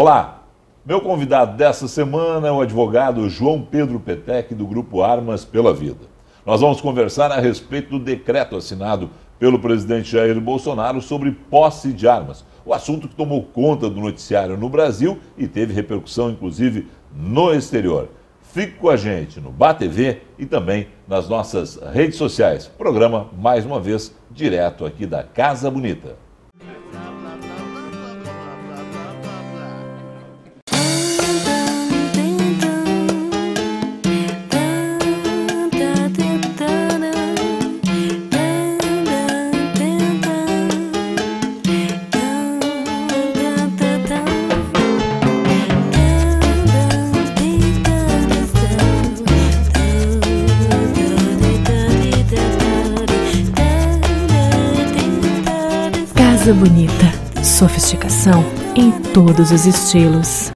Olá, meu convidado dessa semana é o advogado João Pedro Petec, do Grupo Armas pela Vida. Nós vamos conversar a respeito do decreto assinado pelo presidente Jair Bolsonaro sobre posse de armas, o assunto que tomou conta do noticiário no Brasil e teve repercussão, inclusive, no exterior. Fique com a gente no BATV e também nas nossas redes sociais. Programa, mais uma vez, direto aqui da Casa Bonita. bonita. Sofisticação em todos os estilos.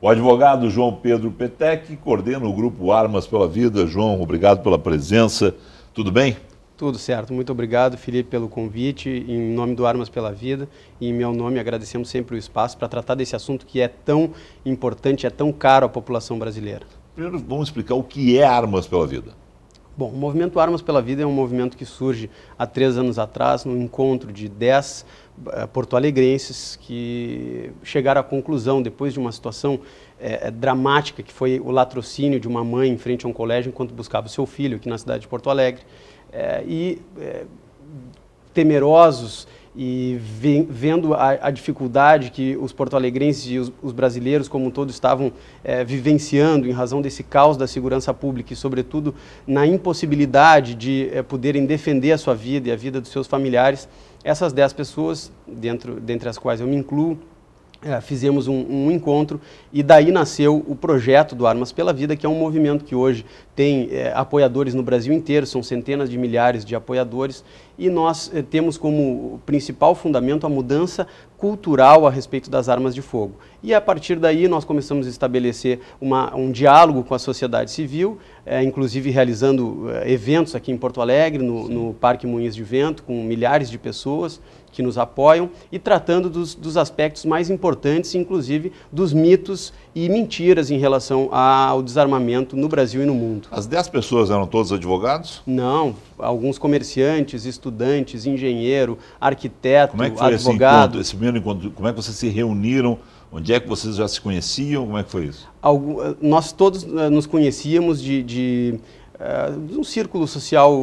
O advogado João Pedro Petec coordena o grupo Armas pela Vida. João, obrigado pela presença. Tudo bem? Tudo certo. Muito obrigado, Felipe, pelo convite. Em nome do Armas pela Vida e em meu nome agradecemos sempre o espaço para tratar desse assunto que é tão importante, é tão caro à população brasileira. Primeiro, vamos explicar o que é Armas pela Vida. Bom, o movimento Armas pela Vida é um movimento que surge há três anos atrás, no encontro de dez uh, porto-alegrenses que chegaram à conclusão, depois de uma situação eh, eh, dramática, que foi o latrocínio de uma mãe em frente a um colégio enquanto buscava o seu filho aqui na cidade de Porto Alegre, e temerosos e vendo a, a, dificuldade que os porto-alegrenses e os, os, brasileiros como um todo estavam é, vivenciando em razão desse caos da segurança pública e, sobretudo, na impossibilidade de é, poderem defender a sua vida e a vida dos seus familiares, essas dez pessoas, dentro, dentre as quais eu me incluo, é, fizemos um, um, encontro e daí nasceu o projeto do Armas pela Vida, que é um movimento que hoje tem é, apoiadores no Brasil inteiro, são centenas de milhares de apoiadores, e nós é, temos como principal fundamento a mudança cultural a respeito das armas de fogo. E a partir daí nós começamos a estabelecer uma, um diálogo com a sociedade civil, é, inclusive realizando é, eventos aqui em Porto Alegre, no, no Parque Muniz de Vento, com milhares de pessoas que nos apoiam e tratando dos, dos aspectos mais importantes, inclusive dos mitos e mentiras em relação ao desarmamento no Brasil e no mundo. As 10 pessoas eram todos advogados? Não, alguns comerciantes, estudantes, engenheiro, arquiteto, como é que foi advogado. Esse, encontro, esse encontro, como é que vocês se reuniram? Onde é que vocês já se conheciam? Como é que foi isso? Eh, nós todos eh, nos conhecíamos de, de, eh, de um círculo social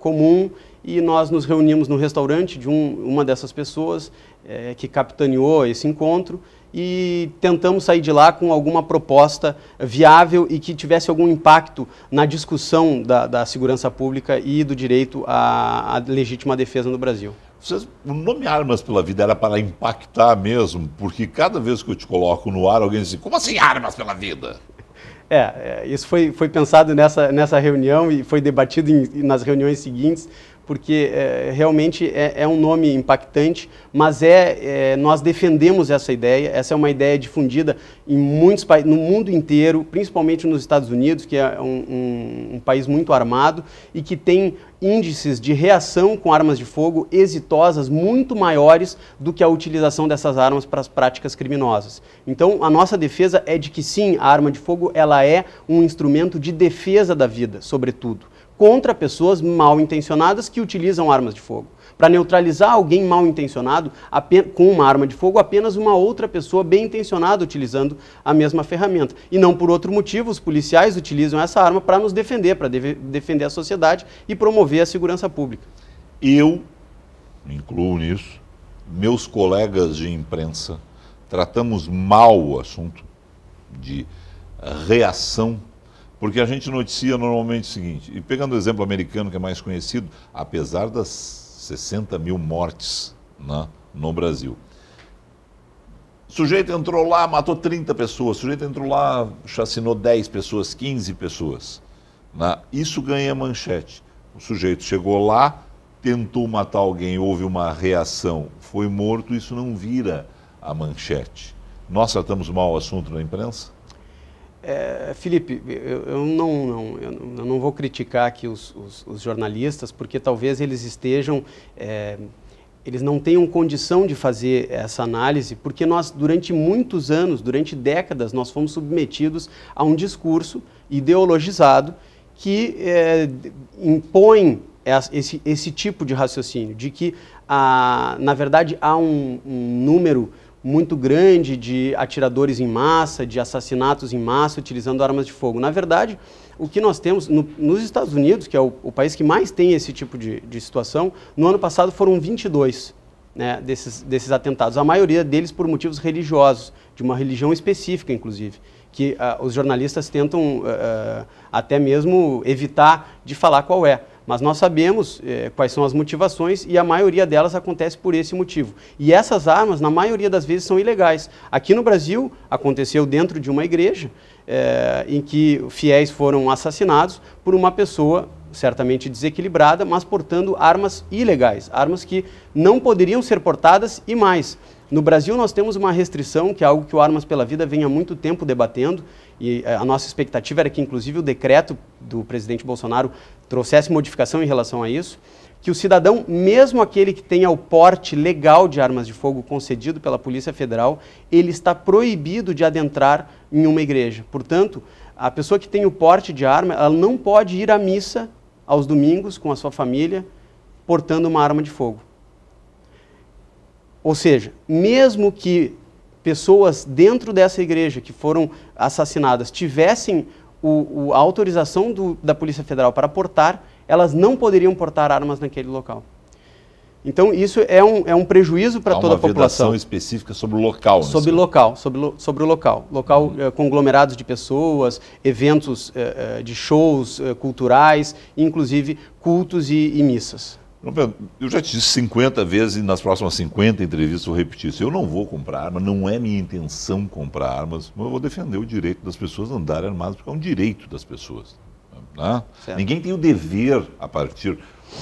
comum e nós nos reunimos no restaurante de um, uma dessas pessoas é, que capitaneou esse encontro e tentamos sair de lá com alguma proposta viável e que tivesse algum impacto na discussão da, da segurança pública e do direito à, à legítima defesa no Brasil. Vocês, o nome Armas pela Vida era para impactar mesmo, porque cada vez que eu te coloco no ar, alguém diz assim, como assim Armas pela Vida? É, é isso foi, foi pensado nessa, nessa reunião e foi debatido em, nas reuniões seguintes porque é, realmente é, é, um nome impactante, mas é, é, nós defendemos essa ideia. Essa é uma ideia difundida em muitos países, no mundo inteiro, principalmente nos Estados Unidos, que é um, um, um país muito armado e que tem índices de reação com armas de fogo exitosas muito maiores do que a utilização dessas armas para as práticas criminosas. Então, a nossa defesa é de que sim, a arma de fogo ela é um instrumento de defesa da vida, sobretudo contra pessoas mal intencionadas que utilizam armas de fogo. Para neutralizar alguém mal intencionado com uma arma de fogo, apenas uma outra pessoa bem intencionada utilizando a mesma ferramenta. E não por outro motivo, os policiais utilizam essa arma para nos defender, para de defender a sociedade e promover a segurança pública. Eu, me incluo nisso, meus colegas de imprensa, tratamos mal o assunto de reação porque a gente noticia normalmente o seguinte, e pegando o exemplo americano que é mais conhecido, apesar das 60 mil mortes né, no Brasil, sujeito entrou lá, matou 30 pessoas, sujeito entrou lá, chacinou 10 pessoas, 15 pessoas. Né, isso ganha manchete. O sujeito chegou lá, tentou matar alguém, houve uma reação, foi morto, isso não vira a manchete. Nós tratamos mal o assunto na imprensa? É, Felipe, eu, eu, não, não, eu não vou criticar aqui os, os, os jornalistas, porque talvez eles estejam. É, eles não tenham condição de fazer essa análise, porque nós, durante muitos anos, durante décadas, nós fomos submetidos a um discurso ideologizado que é, impõe esse, esse tipo de raciocínio, de que, ah, na verdade, há um, um número muito grande de atiradores em massa, de assassinatos em massa utilizando armas de fogo. Na verdade, o que nós temos no, nos Estados Unidos, que é o, o, país que mais tem esse tipo de, de situação, no ano passado foram 22 né, desses, desses atentados. A maioria deles por motivos religiosos, de uma religião específica, inclusive, que uh, os jornalistas tentam uh, até mesmo evitar de falar qual é. Mas nós sabemos é, quais são as motivações e a maioria delas acontece por esse motivo. E essas armas, na maioria das vezes, são ilegais. Aqui no Brasil, aconteceu dentro de uma igreja é, em que fiéis foram assassinados por uma pessoa certamente desequilibrada, mas portando armas ilegais, armas que não poderiam ser portadas e mais. No Brasil, nós temos uma restrição, que é algo que o Armas pela Vida vem há muito tempo debatendo, e é, a nossa expectativa era que, inclusive, o decreto do presidente Bolsonaro trouxesse modificação em relação a isso, que o cidadão, mesmo aquele que tenha o porte legal de armas de fogo concedido pela Polícia Federal, ele está proibido de adentrar em uma igreja. Portanto, a pessoa que tem o porte de arma, ela não pode ir à missa aos domingos com a sua família portando uma arma de fogo. Ou seja, mesmo que pessoas dentro dessa igreja que foram assassinadas tivessem o, o, a autorização do, da Polícia Federal para portar, elas não poderiam portar armas naquele local. Então, isso é um, é um prejuízo para toda a população. uma específica sobre o local. Né, sobre o local, sobre, lo, sobre o local. Local uhum. eh, conglomerados de pessoas, eventos eh, eh, de shows culturais, inclusive cultos e, e missas. Eu já te disse 50 vezes e nas próximas 50 entrevistas vou repetir isso. Eu não vou comprar arma, não é minha intenção comprar armas, mas eu vou defender o direito das pessoas a andarem armadas, porque é um direito das pessoas. Né? Ninguém tem o dever, a partir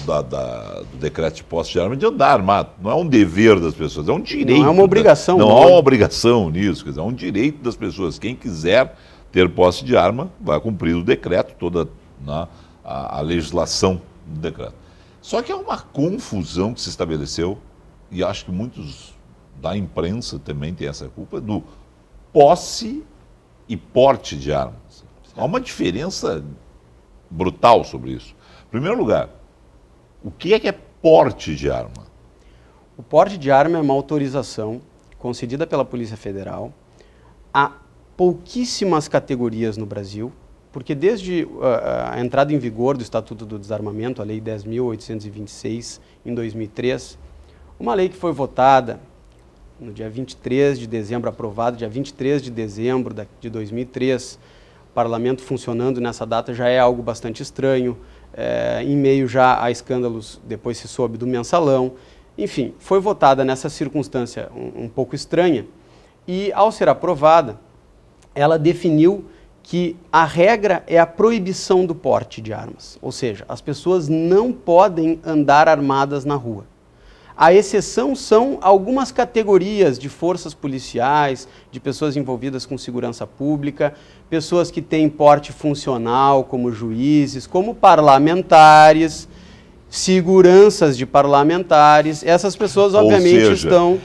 da, da, do decreto de posse de arma, de andar armado. Não é um dever das pessoas, é um direito. Não é uma obrigação. Não, não há uma obrigação nisso, quer dizer, é um direito das pessoas. Quem quiser ter posse de arma vai cumprir o decreto, toda né, a, a legislação do decreto. Só que é uma confusão que se estabeleceu, e acho que muitos da imprensa também têm essa culpa, do posse e porte de armas. Há uma diferença brutal sobre isso. Em primeiro lugar, o que é que é porte de arma? O porte de arma é uma autorização concedida pela Polícia Federal a pouquíssimas categorias no Brasil porque desde ah, ah, a entrada em vigor do Estatuto do Desarmamento, a Lei 10.826, em 2003, uma lei que foi votada no dia 23 de dezembro, aprovada dia 23 de dezembro de 2003, parlamento funcionando nessa data já é algo bastante estranho, é, em meio já a escândalos, depois se soube, do mensalão. Enfim, foi votada nessa circunstância um, um pouco estranha e, ao ser aprovada, ela definiu que a regra é a proibição do porte de armas, ou seja, as pessoas não podem andar armadas na rua. A exceção são algumas categorias de forças policiais, de pessoas envolvidas com segurança pública, pessoas que têm porte funcional, como juízes, como parlamentares, seguranças de parlamentares. Essas pessoas, obviamente, seja, estão.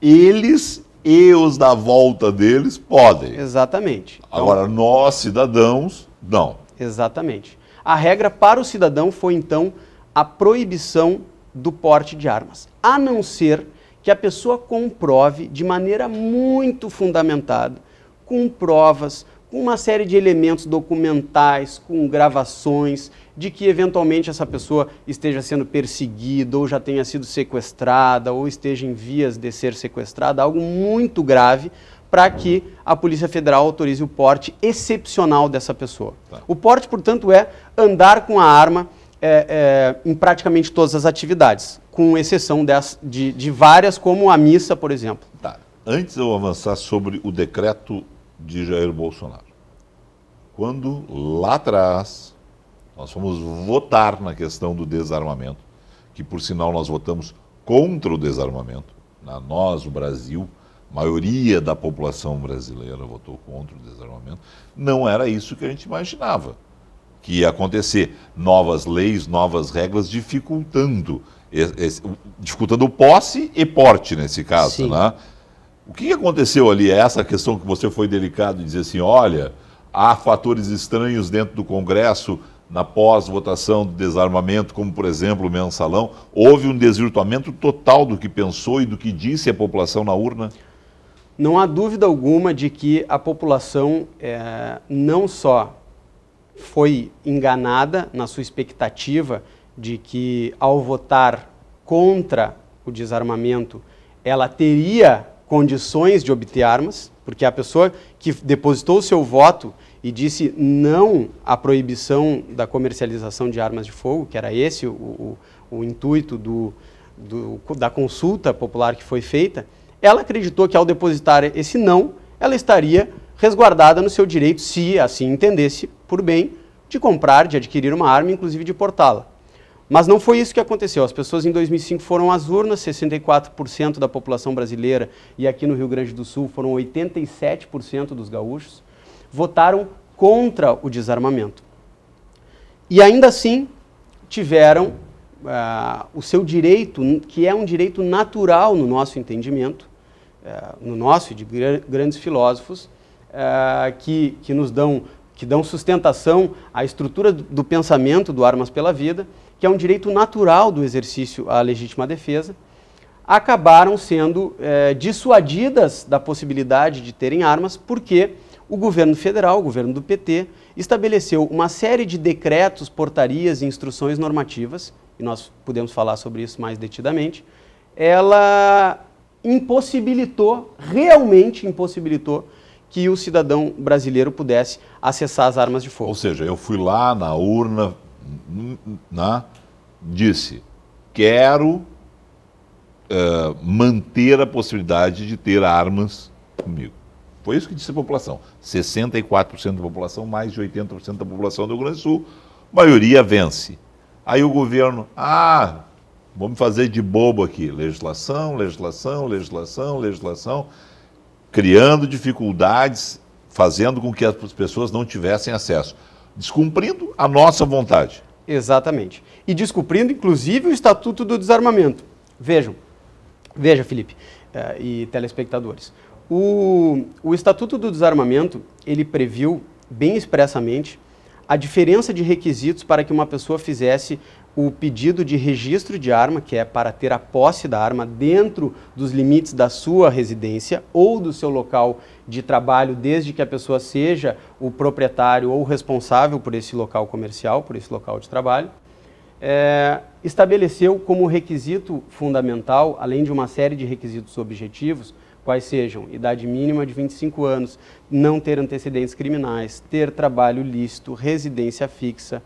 Eles e os da volta deles podem. Exatamente. Então, Agora, então, nós, cidadãos, não. Exatamente. A regra para o cidadão foi, então, a proibição do porte de armas, a não ser que a pessoa comprove de maneira muito fundamentada, com provas, uma série de elementos documentais, com gravações, de que eventualmente essa pessoa esteja sendo perseguida, ou já tenha sido sequestrada, ou esteja em vias de ser sequestrada, algo muito grave, para que a Polícia Federal autorize o porte excepcional dessa pessoa. Tá. O porte, portanto, é andar com a arma é, é, em praticamente todas as atividades, com exceção de, de várias, como a missa, por exemplo. Tá. Antes de eu avançar sobre o decreto de Jair Bolsonaro quando lá atrás nós fomos votar na questão do desarmamento, que por sinal nós votamos contra o desarmamento. Na nós, o Brasil, a maioria da população brasileira votou contra o desarmamento. Não era isso que a gente imaginava que ia acontecer. Novas leis, novas regras dificultando, dificultando posse e porte nesse caso. Né? O que aconteceu ali? É essa questão que você foi delicado e dizer assim, olha, Há fatores estranhos dentro do Congresso na pós-votação do desarmamento, como por exemplo o mensalão. Houve um desvirtuamento total do que pensou e do que disse a população na urna? Não há dúvida alguma de que a população é, não só foi enganada na sua expectativa de que, ao votar contra o desarmamento, ela teria condições de obter armas, porque a pessoa que depositou o seu voto e disse não à proibição da comercialização de armas de fogo, que era esse o, o, o intuito do, do, da consulta popular que foi feita, ela acreditou que ao depositar esse não, ela estaria resguardada no seu direito, se assim entendesse por bem, de comprar, de adquirir uma arma, inclusive de portá-la. Mas não foi isso que aconteceu. As pessoas em 2005 foram às urnas, 64% da população brasileira, e aqui no Rio Grande do Sul foram 87% dos gaúchos, votaram contra o desarmamento. E ainda assim tiveram uh, o seu direito, que é um direito natural no nosso entendimento, uh, no nosso e de gr grandes filósofos, uh, que, que nos dão, que dão sustentação à estrutura do, do pensamento do Armas pela Vida que é um direito natural do exercício à legítima defesa, acabaram sendo é, dissuadidas da possibilidade de terem armas, porque o governo federal, o governo do PT, estabeleceu uma série de decretos, portarias e instruções normativas, e nós podemos falar sobre isso mais detidamente, ela impossibilitou, realmente impossibilitou, que o cidadão brasileiro pudesse acessar as armas de fogo. Ou seja, eu fui lá na urna, né, disse: quero eh, manter a possibilidade de ter armas comigo. Foi isso que disse a população. 64% da população, mais de 80% da população do Rio Grande do Sul, maioria vence. Aí o governo, ah, vamos fazer de bobo aqui, legislação, legislação, legislação, legislação, criando dificuldades, fazendo com que as pessoas não tivessem acesso descumprindo a nossa vontade. Exatamente. E descumprindo, inclusive, o Estatuto do Desarmamento. Vejam, veja, Felipe eh, e telespectadores. O, o Estatuto do Desarmamento, ele previu bem expressamente a diferença de requisitos para que uma pessoa fizesse o pedido de registro de arma, que é para ter a posse da arma dentro dos limites da sua residência ou do seu local de trabalho, desde que a pessoa seja o proprietário ou responsável por esse local comercial, por esse local de trabalho, é, estabeleceu como requisito fundamental, além de uma série de requisitos objetivos, quais sejam idade mínima de 25 anos, não ter antecedentes criminais, ter trabalho lícito, residência fixa,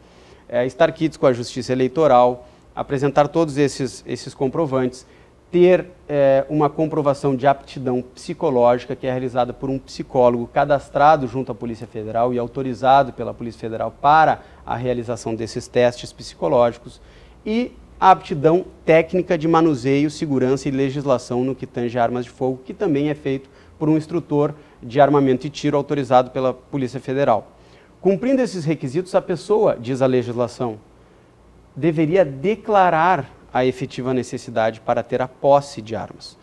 é, estar quites com a justiça eleitoral, apresentar todos esses, esses comprovantes, ter é, uma comprovação de aptidão psicológica que é realizada por um psicólogo cadastrado junto à Polícia Federal e autorizado pela Polícia Federal para a realização desses testes psicológicos e a aptidão técnica de manuseio, segurança e legislação no que tange armas de fogo, que também é feito por um instrutor de armamento e tiro autorizado pela Polícia Federal. Cumprindo esses requisitos, a pessoa, diz a legislação, deveria declarar a efetiva necessidade para ter a posse de armas.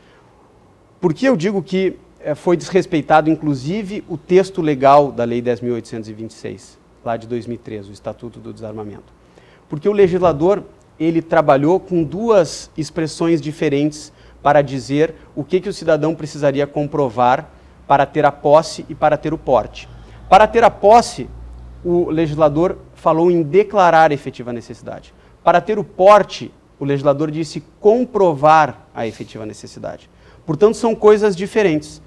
Por que eu digo que eh, foi desrespeitado, inclusive, o texto legal da Lei 10.826, lá de 2013, o Estatuto do Desarmamento? Porque o legislador ele trabalhou com duas expressões diferentes para dizer o que, que o cidadão precisaria comprovar para ter a posse e para ter o porte. Para ter a posse, o legislador falou em declarar efetiva necessidade. Para ter o porte, o legislador disse comprovar a efetiva necessidade. Portanto, são coisas diferentes.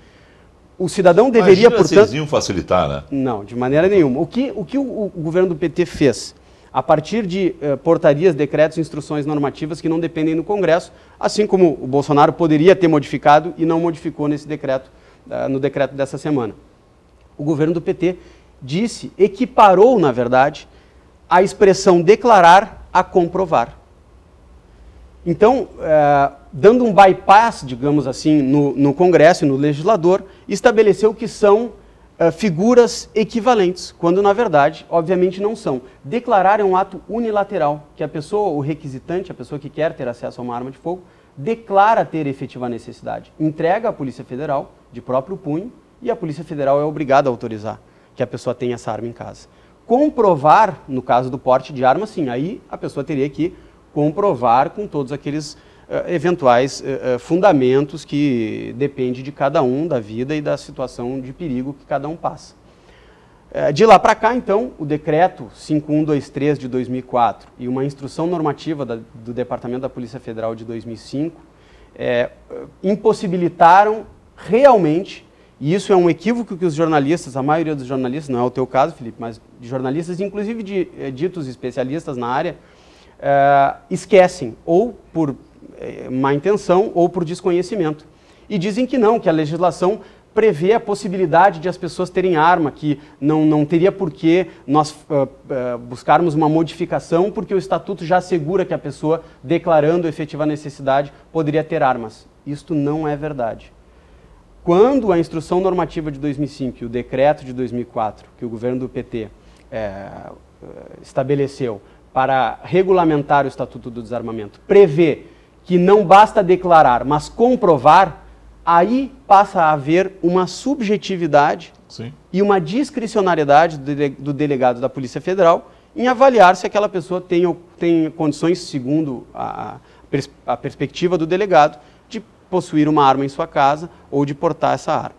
O cidadão deveria, Imagina portanto... vocês iam facilitar, né? Não, de maneira nenhuma. O que o, que o, o governo do PT fez? A partir de eh, portarias, decretos, instruções normativas que não dependem do Congresso, assim como o Bolsonaro poderia ter modificado e não modificou nesse decreto, uh, no decreto dessa semana. O governo do PT disse, equiparou, na verdade, a expressão declarar a comprovar. Então, eh, dando um bypass, digamos assim, no, no Congresso e no legislador, estabeleceu que são eh, figuras equivalentes, quando na verdade, obviamente, não são. Declarar é um ato unilateral, que a pessoa, o requisitante, a pessoa que quer ter acesso a uma arma de fogo, declara ter efetiva necessidade, entrega à Polícia Federal de próprio punho e a Polícia Federal é obrigada a autorizar que a pessoa tem essa arma em casa. Comprovar, no caso do porte de arma, sim, aí a pessoa teria que comprovar com todos aqueles uh, eventuais uh, fundamentos que depende de cada um, da vida e da situação de perigo que cada um passa. de lá para cá, então, o decreto 5123 de 2004 e uma instrução normativa da, do Departamento da Polícia Federal de 2005 é, impossibilitaram realmente e isso é um equívoco que os jornalistas, a maioria dos jornalistas, não é o teu caso, Felipe, mas de jornalistas, inclusive de é, ditos especialistas na área, é, esquecem, ou por é, má intenção ou por desconhecimento. E dizem que não, que a legislação prevê a possibilidade de as pessoas terem arma, que não, não teria por que nós uh, uh, buscarmos uma modificação, porque o estatuto já assegura que a pessoa, declarando efetiva necessidade, poderia ter armas. Isto não é verdade quando a instrução normativa de 2005 e o decreto de 2004 que o governo do PT é, eh, eh, estabeleceu para regulamentar o Estatuto do Desarmamento prevê que não basta declarar, mas comprovar, aí passa a haver uma subjetividade Sim. e uma discricionariedade do delegado da Polícia Federal em avaliar se aquela pessoa tem, tem condições, segundo a, a perspectiva do delegado, possuir uma arma em sua casa ou de portar essa arma.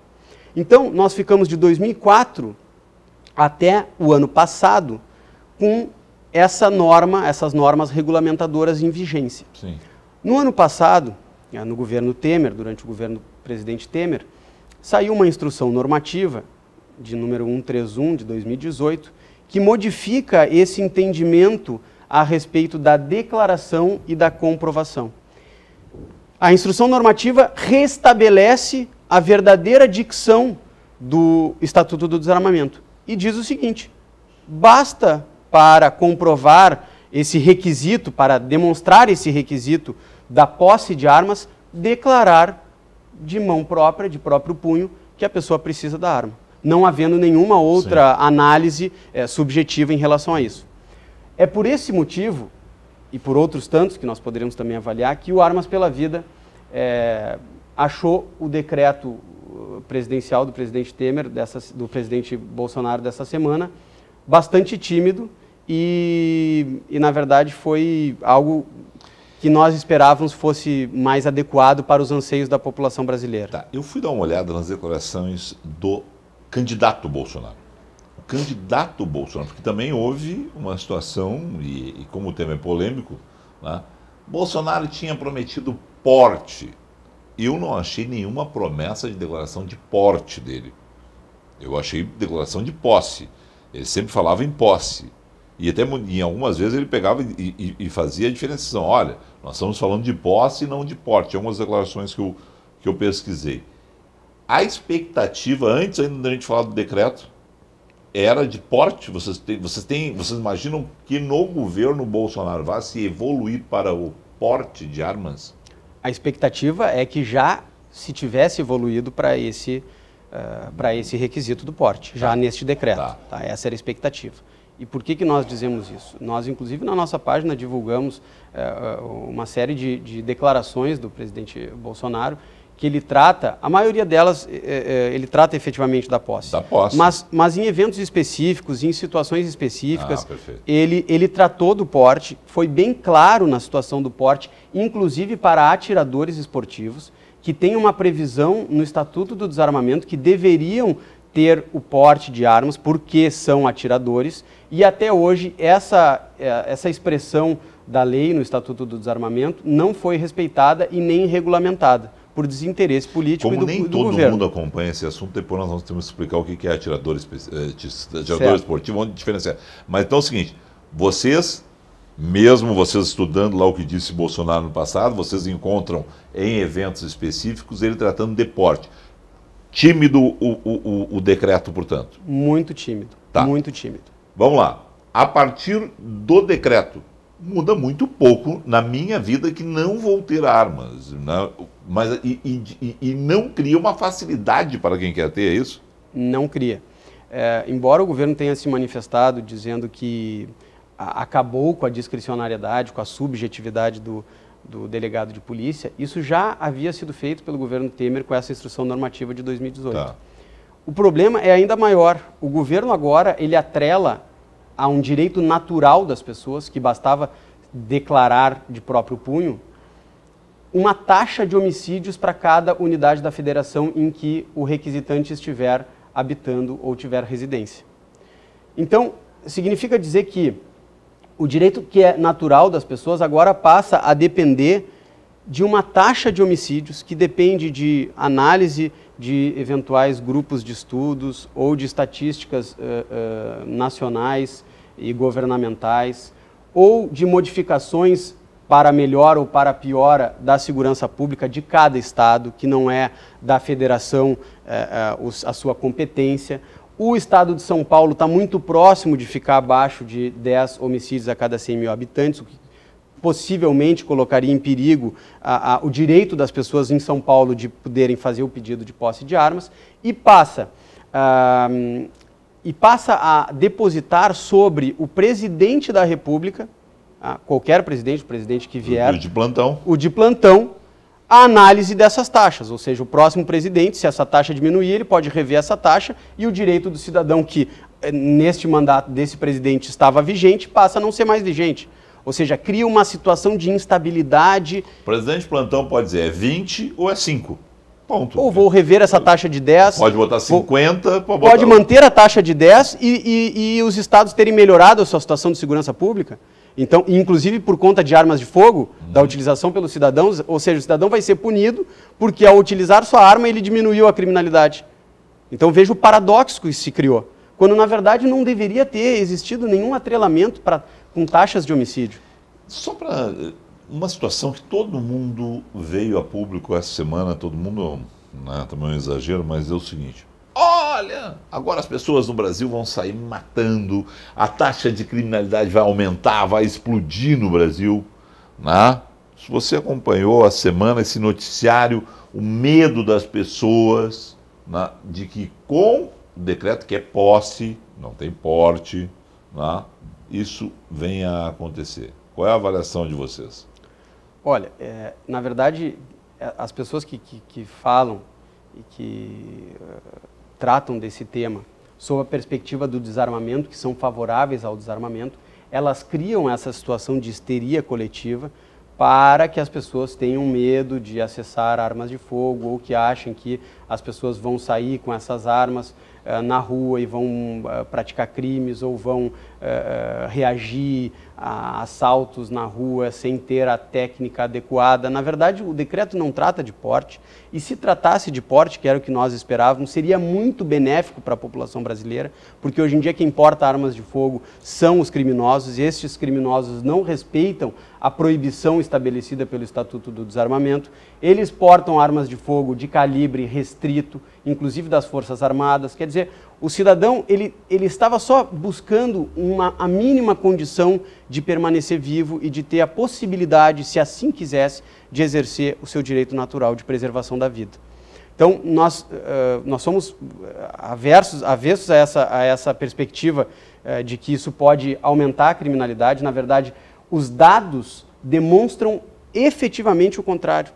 Então, nós ficamos de 2004 até o ano passado com essa norma, essas normas regulamentadoras em vigência. Sim. No ano passado, eh, no governo Temer, durante o governo do presidente Temer, saiu uma instrução normativa de número 131 de 2018 que modifica esse entendimento a respeito da declaração e da comprovação. A instrução normativa restabelece a verdadeira dicção do Estatuto do Desarmamento e diz o seguinte: basta para comprovar esse requisito, para demonstrar esse requisito da posse de armas, declarar de mão própria, de próprio punho, que a pessoa precisa da arma, não havendo nenhuma outra Sim. análise é, subjetiva em relação a isso. É por esse motivo e por outros tantos que nós poderíamos também avaliar, que o Armas pela Vida é, achou o decreto uh, presidencial do presidente Temer, dessa, do presidente Bolsonaro dessa semana, bastante tímido e, e, na verdade, foi algo que nós esperávamos fosse mais adequado para os anseios da população brasileira. Tá, eu fui dar uma olhada nas declarações do candidato Bolsonaro candidato Bolsonaro, porque também houve uma situação, e, e como o tema é polêmico, né, Bolsonaro tinha prometido porte. Eu não achei nenhuma promessa de declaração de porte dele. Eu achei declaração de posse. Ele sempre falava em posse. E até em algumas vezes ele pegava e, e, e fazia a diferenciação. Olha, nós estamos falando de posse e não de porte. Algumas declarações que eu, que eu pesquisei. A expectativa, antes ainda da gente falar do decreto, era de porte. Vocês tem, vocês têm, vocês imaginam que no governo Bolsonaro vá se evoluir para o porte de armas? A expectativa é que já se tivesse evoluído para esse uh, para esse requisito do porte, já tá. neste decreto. Tá. Tá? Essa era a expectativa. E por que, que nós dizemos isso? Nós, inclusive, na nossa página divulgamos uh, uma série de, de declarações do presidente Bolsonaro que ele trata, a maioria delas é, é, ele trata efetivamente da posse. Da posse. Mas, mas em eventos específicos, em situações específicas, ah, ele, ele tratou do porte, foi bem claro na situação do porte, inclusive para atiradores esportivos, que tem uma previsão no Estatuto do Desarmamento que deveriam ter o porte de armas porque são atiradores e até hoje essa, eh, essa expressão da lei no Estatuto do Desarmamento não foi respeitada e nem regulamentada por desinteresse político Como do, nem do todo governo. mundo acompanha esse assunto, depois nós ter que explicar o que é atirador, eh, atirador esportivo, onde diferenciar. Mas então é o seguinte, vocês, mesmo vocês estudando lá o que disse Bolsonaro no passado, vocês encontram em eventos específicos ele tratando deporte. Tímido o, o, o, o decreto, portanto? Muito tímido, tá. muito tímido. Vamos lá. A partir do decreto, muda muito pouco na minha vida que não vou ter armas. Né? Mas e, e, e, não cria uma facilidade para quem quer ter, é isso? Não cria. É, embora o governo tenha se manifestado dizendo que a, acabou com a discricionariedade, com a subjetividade do, do delegado de polícia, isso já havia sido feito pelo governo Temer com essa instrução normativa de 2018. Tá. O problema é ainda maior. O governo agora ele atrela a um direito natural das pessoas que bastava declarar de próprio punho uma taxa de homicídios para cada unidade da federação em que o requisitante estiver habitando ou tiver residência. Então, significa dizer que o direito que é natural das pessoas agora passa a depender de uma taxa de homicídios que depende de análise de eventuais grupos de estudos ou de estatísticas uh, uh, nacionais e governamentais ou de modificações para melhor melhora ou para piora da segurança pública de cada Estado, que não é da federação é, a sua competência. O Estado de São Paulo está muito próximo de ficar abaixo de 10 homicídios a cada 100 mil habitantes, o que possivelmente colocaria em perigo a, a, o direito das pessoas em São Paulo de poderem fazer o pedido de posse de armas, e passa. Uh, e passa a depositar sobre o presidente da República, qualquer presidente, o presidente que vier. O de plantão. O de plantão, a análise dessas taxas, ou seja, o próximo presidente, se essa taxa diminuir, ele pode rever essa taxa e o direito do cidadão que eh, neste mandato desse presidente estava vigente passa a não ser mais vigente. Ou seja, cria uma situação de instabilidade. O presidente plantão pode dizer é 20 ou é 5. Ponto. Ou vou rever essa taxa de 10. Pode botar 50. Vou, pode, botar... pode manter a taxa de 10 e, e, e os estados terem melhorado a sua situação de segurança pública. Então, inclusive por conta de armas de fogo, uhum. da utilização pelos cidadãos, ou seja, o cidadão vai ser punido porque ao utilizar sua arma ele diminuiu a criminalidade. Então veja o paradoxo que se criou, quando na verdade não deveria ter existido nenhum atrelamento pra, com taxas de homicídio. Só para uma situação que todo mundo veio a público essa semana, todo mundo, né, também é um exagero, mas é o seguinte: Olha, agora as pessoas no Brasil vão sair matando, a taxa de criminalidade vai aumentar, vai explodir no Brasil. Né? Se você acompanhou a semana esse noticiário, o medo das pessoas né, de que com o decreto que é posse, não tem porte, né, isso venha a acontecer. Qual é a avaliação de vocês? Olha, é, na verdade, é, as pessoas que, que, que falam e que uh, tratam desse tema sob a perspectiva do desarmamento, que são favoráveis ao desarmamento, elas criam essa situação de histeria coletiva para que as pessoas tenham medo de acessar armas de fogo ou que achem que as pessoas vão sair com essas armas uh, na rua e vão uh, praticar crimes ou vão uh, reagir assaltos na rua sem ter a técnica adequada. Na verdade, o decreto não trata de porte, e se tratasse de porte, que era o que nós esperávamos, seria muito benéfico para a população brasileira, porque hoje em dia quem porta armas de fogo são os criminosos, e estes criminosos não respeitam a proibição estabelecida pelo Estatuto do Desarmamento. Eles portam armas de fogo de calibre restrito, inclusive das Forças Armadas. Quer dizer, o cidadão ele, ele estava só buscando uma, a mínima condição de permanecer vivo e de ter a possibilidade, se assim quisesse, de exercer o seu direito natural de preservação da vida. Então, nós, uh, nós somos eh, aversos, avessos a essa, a essa perspectiva uh, de que isso pode aumentar a criminalidade. Na verdade, os dados demonstram efetivamente o contrário.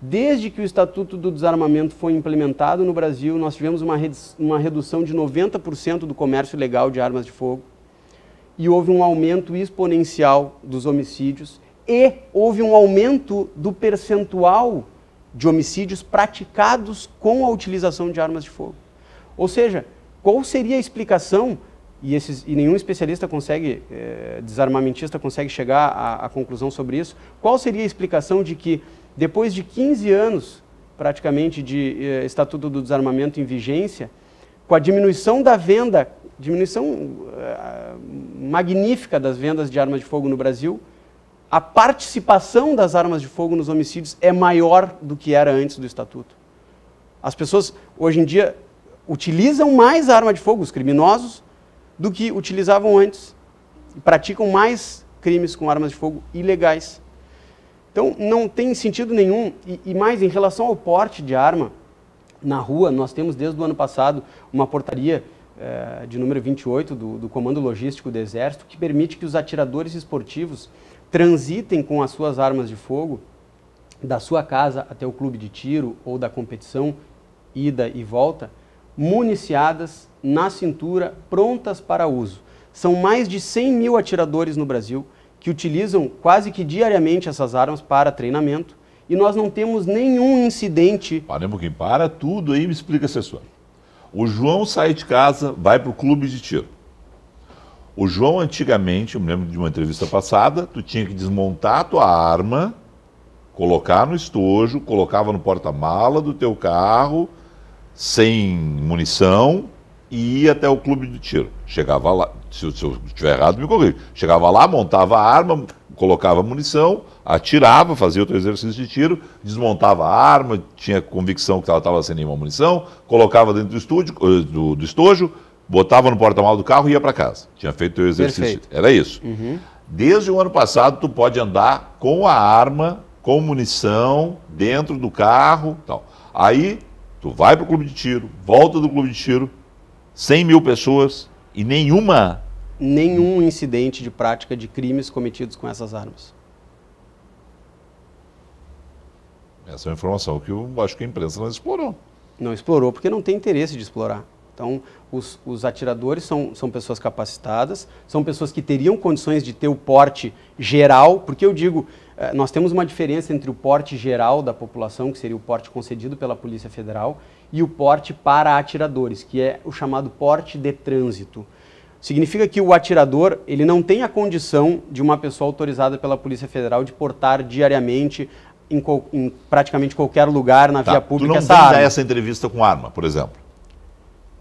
Desde que o Estatuto do Desarmamento foi implementado no Brasil, nós tivemos uma, redução de 90% do comércio legal de armas de fogo e houve um aumento exponencial dos homicídios e houve um aumento do percentual de homicídios praticados com a utilização de armas de fogo. Ou seja, qual seria a explicação? E, esses, e nenhum especialista consegue, eh, desarmamentista consegue chegar à, à conclusão sobre isso. Qual seria a explicação de que depois de 15 anos praticamente de eh, Estatuto do Desarmamento em vigência, com a diminuição da venda, diminuição uh, magnífica das vendas de armas de fogo no Brasil, a participação das armas de fogo nos homicídios é maior do que era antes do estatuto. As pessoas hoje em dia utilizam mais arma de fogo, os criminosos, do que utilizavam antes. E praticam mais crimes com armas de fogo ilegais. Então não tem sentido nenhum. E, e mais, em relação ao porte de arma, na rua, nós temos desde o ano passado uma portaria eh, de número 28 do, do Comando Logístico do Exército, que permite que os atiradores esportivos transitem com as suas armas de fogo da sua casa até o clube de tiro ou da competição, ida e volta, municiadas na cintura, prontas para uso. São mais de 100 mil atiradores no Brasil que utilizam quase que diariamente essas armas para treinamento e nós não temos nenhum incidente. Para um pouquinho, para tudo aí, me explica essa história. O João sai de casa, vai para o clube de tiro. O João, antigamente, eu me lembro de uma entrevista passada, tu tinha que desmontar a tua arma, colocar no estojo, colocava no porta-mala do teu carro, sem munição, e ia até o clube de tiro. Chegava lá, se, se eu estiver errado, me corrija. Chegava lá, montava a arma, colocava munição, atirava, fazia o teu exercício de tiro, desmontava a arma, tinha convicção que ela estava sem nenhuma munição, colocava dentro do, estúdio, eh, do, do estojo, botava no porta-mal do carro e ia para casa. Tinha feito o teu exercício. Perfeito. Era isso. Uhum. Desde o ano passado, tu pode andar com a arma, com munição, dentro do carro tal. Aí, tu vai para o clube de tiro, volta do clube de tiro, 100 mil pessoas e nenhuma nenhum incidente de prática de crimes cometidos com essas armas. Essa é uma informação que eu acho que a imprensa não explorou. Não explorou porque não tem interesse de explorar. Então, os, os atiradores são, são pessoas capacitadas, são pessoas que teriam condições de ter o porte geral, porque eu digo, eh, nós temos uma diferença entre o porte geral da população, que seria o porte concedido pela Polícia Federal, e o porte para atiradores, que é o chamado porte de trânsito significa que o atirador ele não tem a condição de uma pessoa autorizada pela Polícia Federal de portar diariamente em, em praticamente qualquer lugar na tá, via pública tu não essa vem essa entrevista com arma, por exemplo.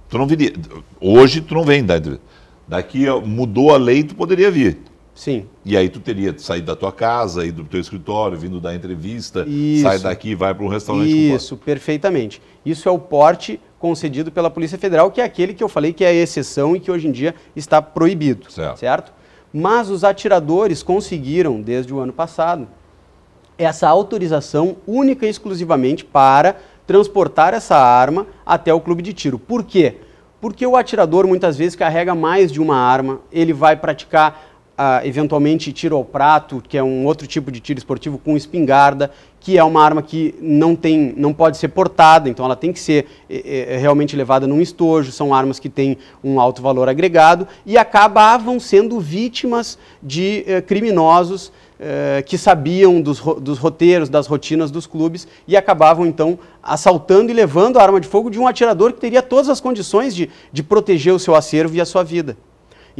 Tu não viria. Hoje tu não vem dar entrevista. Daqui mudou a lei, tu poderia vir. Sim. E aí tu teria saído da tua casa, ido do teu escritório, vindo da entrevista, Isso. sai daqui, vai para um restaurante. Isso, perfeitamente. Isso é o porte concedido pela Polícia Federal, que é aquele que eu falei que é a exceção e que hoje em dia está proibido, certo? certo? Mas os atiradores conseguiram, desde o ano passado, essa autorização única e exclusivamente para transportar essa arma até o clube de tiro. Por quê? Porque o atirador muitas vezes carrega mais de uma arma, ele vai praticar ah, eventualmente tiro ao prato, que é um outro tipo de tiro esportivo com espingarda, que é uma arma que não tem, não pode ser portada, então ela tem que ser é, é, é realmente levada num estojo, são armas que têm um alto valor agregado e acabavam sendo vítimas de é, criminosos é, que sabiam dos, dos roteiros, das rotinas dos clubes e acabavam então assaltando e levando a arma de fogo de um atirador que teria todas as condições de, de proteger o seu acervo e a sua vida.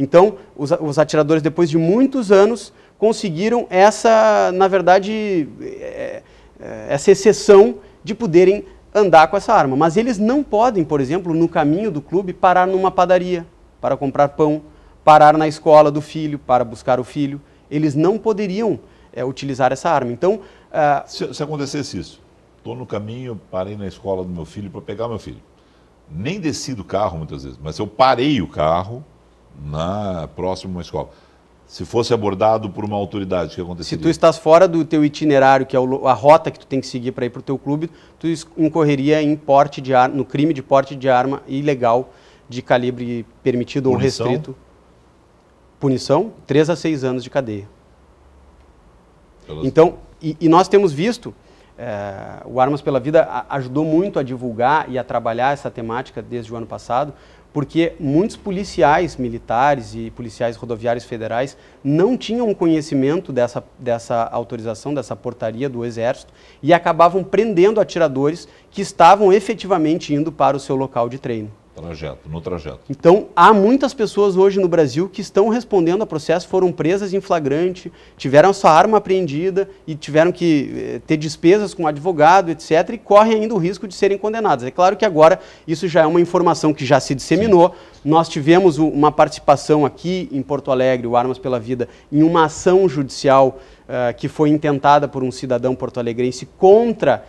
Então, os, os atiradores, depois de muitos anos, conseguiram essa, na verdade, é, é, essa exceção de poderem andar com essa arma. Mas eles não podem, por exemplo, no caminho do clube, parar numa padaria para comprar pão, parar na escola do filho para buscar o filho. Eles não poderiam é, utilizar essa arma. Então, uh... se, se, acontecesse isso, estou no caminho, parei na escola do meu filho para pegar meu filho. Nem desci do carro muitas vezes, mas eu parei o carro na, próxima escola. Se fosse abordado por uma autoridade, o que aconteceria? Se tu estás fora do teu itinerário, que é a rota que tu tem que seguir para ir para o teu clube, tu incorreria em porte de ar, no crime de porte de arma ilegal de calibre permitido Punição? ou restrito. Punição, 3 a 6 anos de cadeia. Pelas... Então, e, e, nós temos visto, é, o Armas pela Vida ajudou muito a divulgar e a trabalhar essa temática desde o ano passado, porque muitos policiais militares e policiais rodoviários federais não tinham conhecimento dessa, dessa autorização, dessa portaria do Exército e acabavam prendendo atiradores que estavam efetivamente indo para o seu local de treino. Trajeto, no trajeto. Então, há muitas pessoas hoje no Brasil que estão respondendo a processo, foram presas em flagrante, tiveram sua arma apreendida e tiveram que eh, ter despesas com advogado, etc., e correm ainda o risco de serem condenadas. É claro que agora isso já é uma informação que já se disseminou. Sim. Nós tivemos uma participação aqui em Porto Alegre, o Armas pela Vida, em uma ação judicial eh, que foi intentada por um cidadão porto-alegrense contra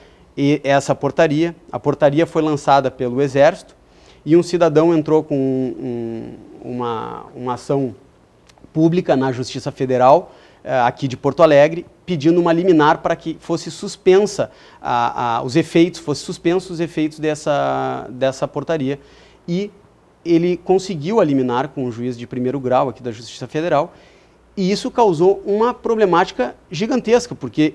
essa portaria. A portaria foi lançada pelo Exército e um cidadão entrou com um, uma, uma ação pública na Justiça Federal, eh, aqui de Porto Alegre, pedindo uma liminar para que fosse suspensa a, a, os efeitos, fosse suspensos os efeitos dessa, dessa portaria. E ele conseguiu a liminar com um juiz de primeiro grau aqui da Justiça Federal, e isso causou uma problemática gigantesca, porque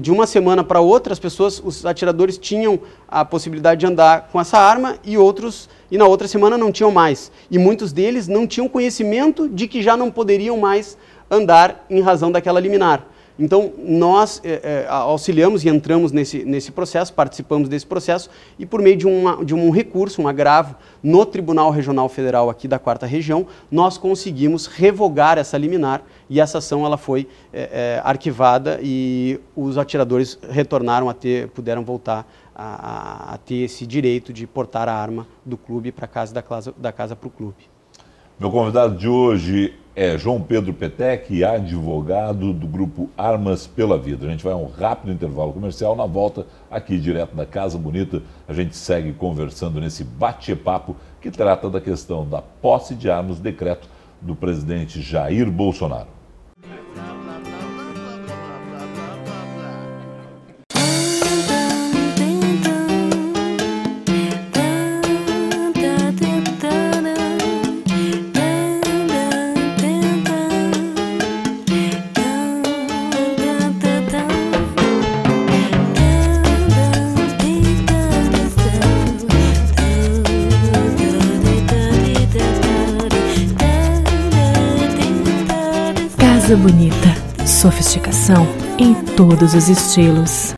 de uma semana para outra, as pessoas, os atiradores tinham a possibilidade de andar com essa arma e outros, e na outra semana não tinham mais. E muitos deles não tinham conhecimento de que já não poderiam mais andar em razão daquela liminar. Então, nós é, é, auxiliamos e entramos nesse, nesse processo, participamos desse processo e, por meio de, uma, de um recurso, um agravo, no Tribunal Regional Federal aqui da Quarta Região, nós conseguimos revogar essa liminar e essa ação ela foi é, é arquivada e os atiradores retornaram a ter, puderam voltar a, a ter esse direito de portar a arma do clube para a casa da, da casa para o clube. Meu convidado de hoje é João Pedro Petec, advogado do grupo Armas pela Vida. A gente vai a um rápido intervalo comercial. Na volta, aqui direto da Casa Bonita, a gente segue conversando nesse bate-papo que trata da questão da posse de armas, decreto do presidente Jair Bolsonaro. coração em todos os estilos.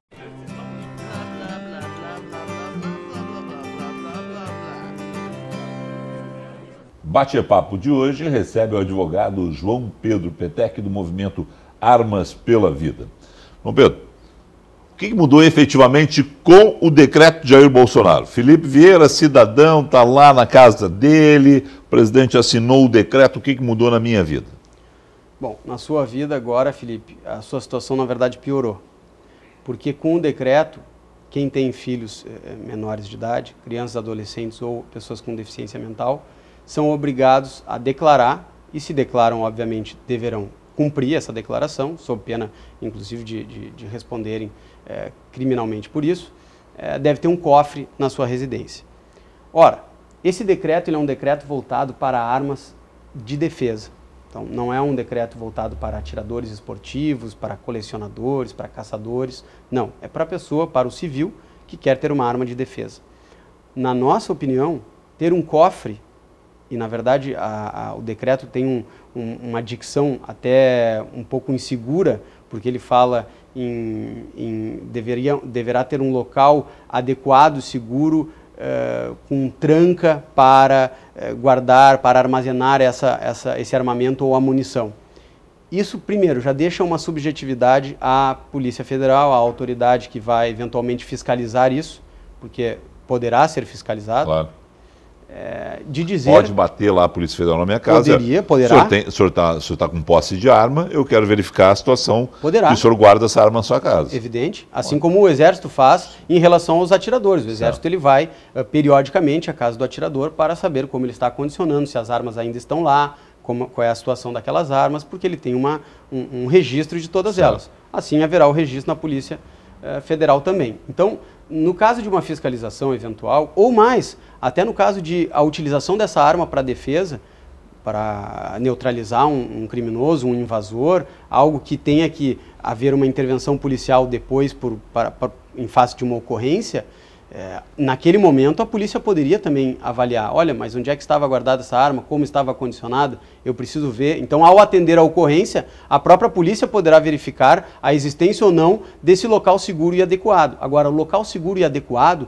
Bate-papo de hoje recebe o advogado João Pedro Petec do movimento Armas pela Vida. João Pedro, o que mudou efetivamente com o decreto de Jair Bolsonaro? Felipe Vieira, cidadão, está lá na casa dele, o presidente assinou o decreto, o que mudou na minha vida? Bom, na sua vida agora, Felipe, a sua situação na verdade piorou. Porque com o decreto, quem tem filhos eh, eh, menores de idade, crianças, adolescentes ou pessoas com deficiência mental, são obrigados a declarar e se declaram, obviamente, deverão cumprir essa declaração, sob pena, inclusive, de, de, de responderem é, criminalmente por isso, é, deve ter um cofre na sua residência. Ora, esse decreto ele é um decreto voltado para armas de defesa. Então, não é um decreto voltado para atiradores esportivos, para colecionadores, para caçadores. Não, é para a pessoa, para o civil, que quer ter uma arma de defesa. Na nossa opinião, ter um cofre, e na verdade a, a, o decreto tem um, um, uma dicção até um pouco insegura, porque ele fala em, em deveria, deverá ter um local adequado, seguro, eh, com tranca para eh, guardar, para armazenar essa, essa, esse armamento ou a munição. Isso, primeiro, já deixa uma subjetividade à Polícia Federal, à autoridade que vai eventualmente fiscalizar isso, porque poderá ser fiscalizado. Claro é, de dizer. Pode bater lá a Polícia Federal na minha casa. Poderia, poderá. O senhor está tá com posse de arma, eu quero verificar a situação. Poderá. E o senhor guarda essa arma na sua casa. Evidente. Assim Pode. como o Exército faz em relação aos atiradores. O Exército ele vai eh, periodicamente à casa do atirador para saber como ele está condicionando, se as armas ainda estão lá, como, qual é a situação daquelas armas, porque ele tem uma, um, um registro de todas certo. elas. Assim haverá o registro na Polícia eh, Federal também. Então, no caso de uma fiscalização eventual, ou mais, até no caso de a utilização dessa arma para defesa, para neutralizar um, um, criminoso, um invasor, algo que tenha que haver uma intervenção policial depois por, para, para, em face de uma ocorrência, é, naquele momento, a polícia poderia também avaliar: olha, mas onde é que estava guardada essa arma? Como estava condicionada? Eu preciso ver. Então, ao atender a ocorrência, a própria polícia poderá verificar a existência ou não desse local seguro e adequado. Agora, o local seguro e adequado,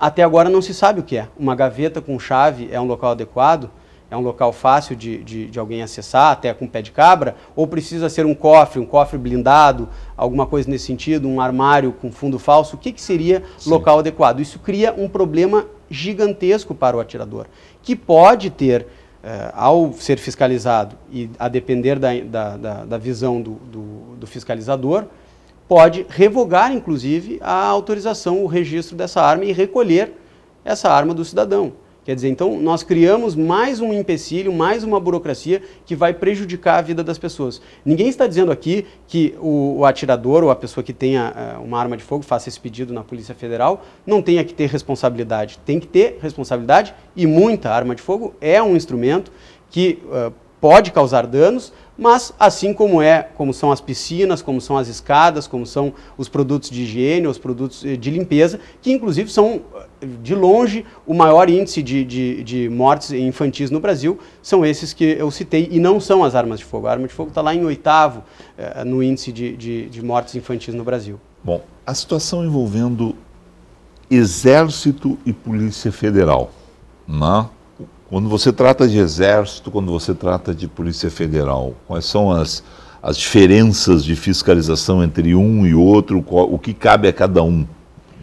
até agora não se sabe o que é. Uma gaveta com chave é um local adequado? é um local fácil de, de, de, alguém acessar, até com pé de cabra, ou precisa ser um cofre, um cofre blindado, alguma coisa nesse sentido, um armário com fundo falso, o que, que seria Sim. local adequado? Isso cria um problema gigantesco para o atirador, que pode ter, eh, ao ser fiscalizado e a depender da, da, da, da visão do, do, do fiscalizador, pode revogar, inclusive, a autorização, o registro dessa arma e recolher essa arma do cidadão. Quer dizer, então nós criamos mais um empecilho, mais uma burocracia que vai prejudicar a vida das pessoas. Ninguém está dizendo aqui que o, o atirador ou a pessoa que tenha uh, uma arma de fogo, faça esse pedido na Polícia Federal, não tenha que ter responsabilidade. Tem que ter responsabilidade e muita. A arma de fogo é um instrumento que uh, pode causar danos, mas assim como é, como são as piscinas, como são as escadas, como são os produtos de higiene, os produtos eh, de limpeza, que inclusive são eh, de longe o maior índice de, de, de mortes infantis no Brasil, são esses que eu citei e não são as armas de fogo. A arma de fogo está lá em oitavo eh, no índice de, de, de mortes infantis no Brasil. Bom, a situação envolvendo Exército e Polícia Federal, não? Né? Quando você trata de exército, quando você trata de polícia federal, quais são as, as diferenças de fiscalização entre um e outro? Qual, o que cabe a cada um?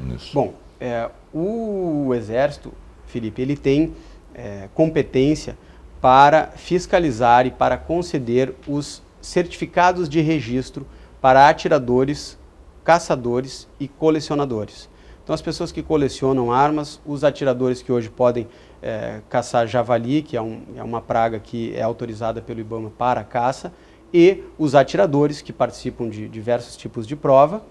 Nisso? Bom, é, o exército, Felipe, ele tem é, competência para fiscalizar e para conceder os certificados de registro para atiradores, caçadores e colecionadores. Então, as pessoas que colecionam armas, os atiradores que hoje podem é, caçar javali, que é, um, é, uma praga que é autorizada pelo IBAMA para a caça, e os atiradores, que participam de diversos tipos de prova,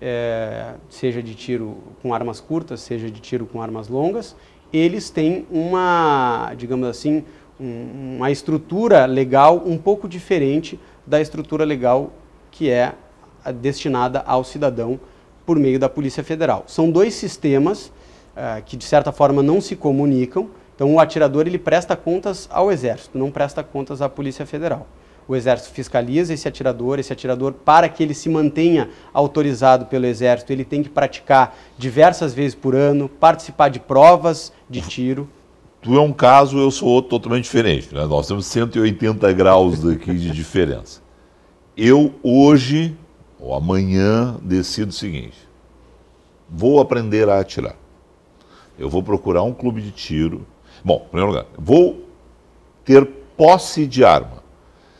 é, seja de tiro com armas curtas, seja de tiro com armas longas, eles têm uma, digamos assim, um, uma estrutura legal um pouco diferente da estrutura legal que é destinada ao cidadão por meio da Polícia Federal. São dois sistemas uh, que, de certa forma, não se comunicam, então, o atirador ele presta contas ao Exército, não presta contas à Polícia Federal. O Exército fiscaliza esse atirador, esse atirador, para que ele se mantenha autorizado pelo Exército, ele tem que praticar diversas vezes por ano, participar de provas de tiro. Tu é um caso, eu sou outro totalmente diferente. Né? Nós temos 180 graus aqui de diferença. Eu hoje ou amanhã decido o seguinte: vou aprender a atirar. Eu vou procurar um clube de tiro Bom, em primeiro lugar, vou ter posse de arma.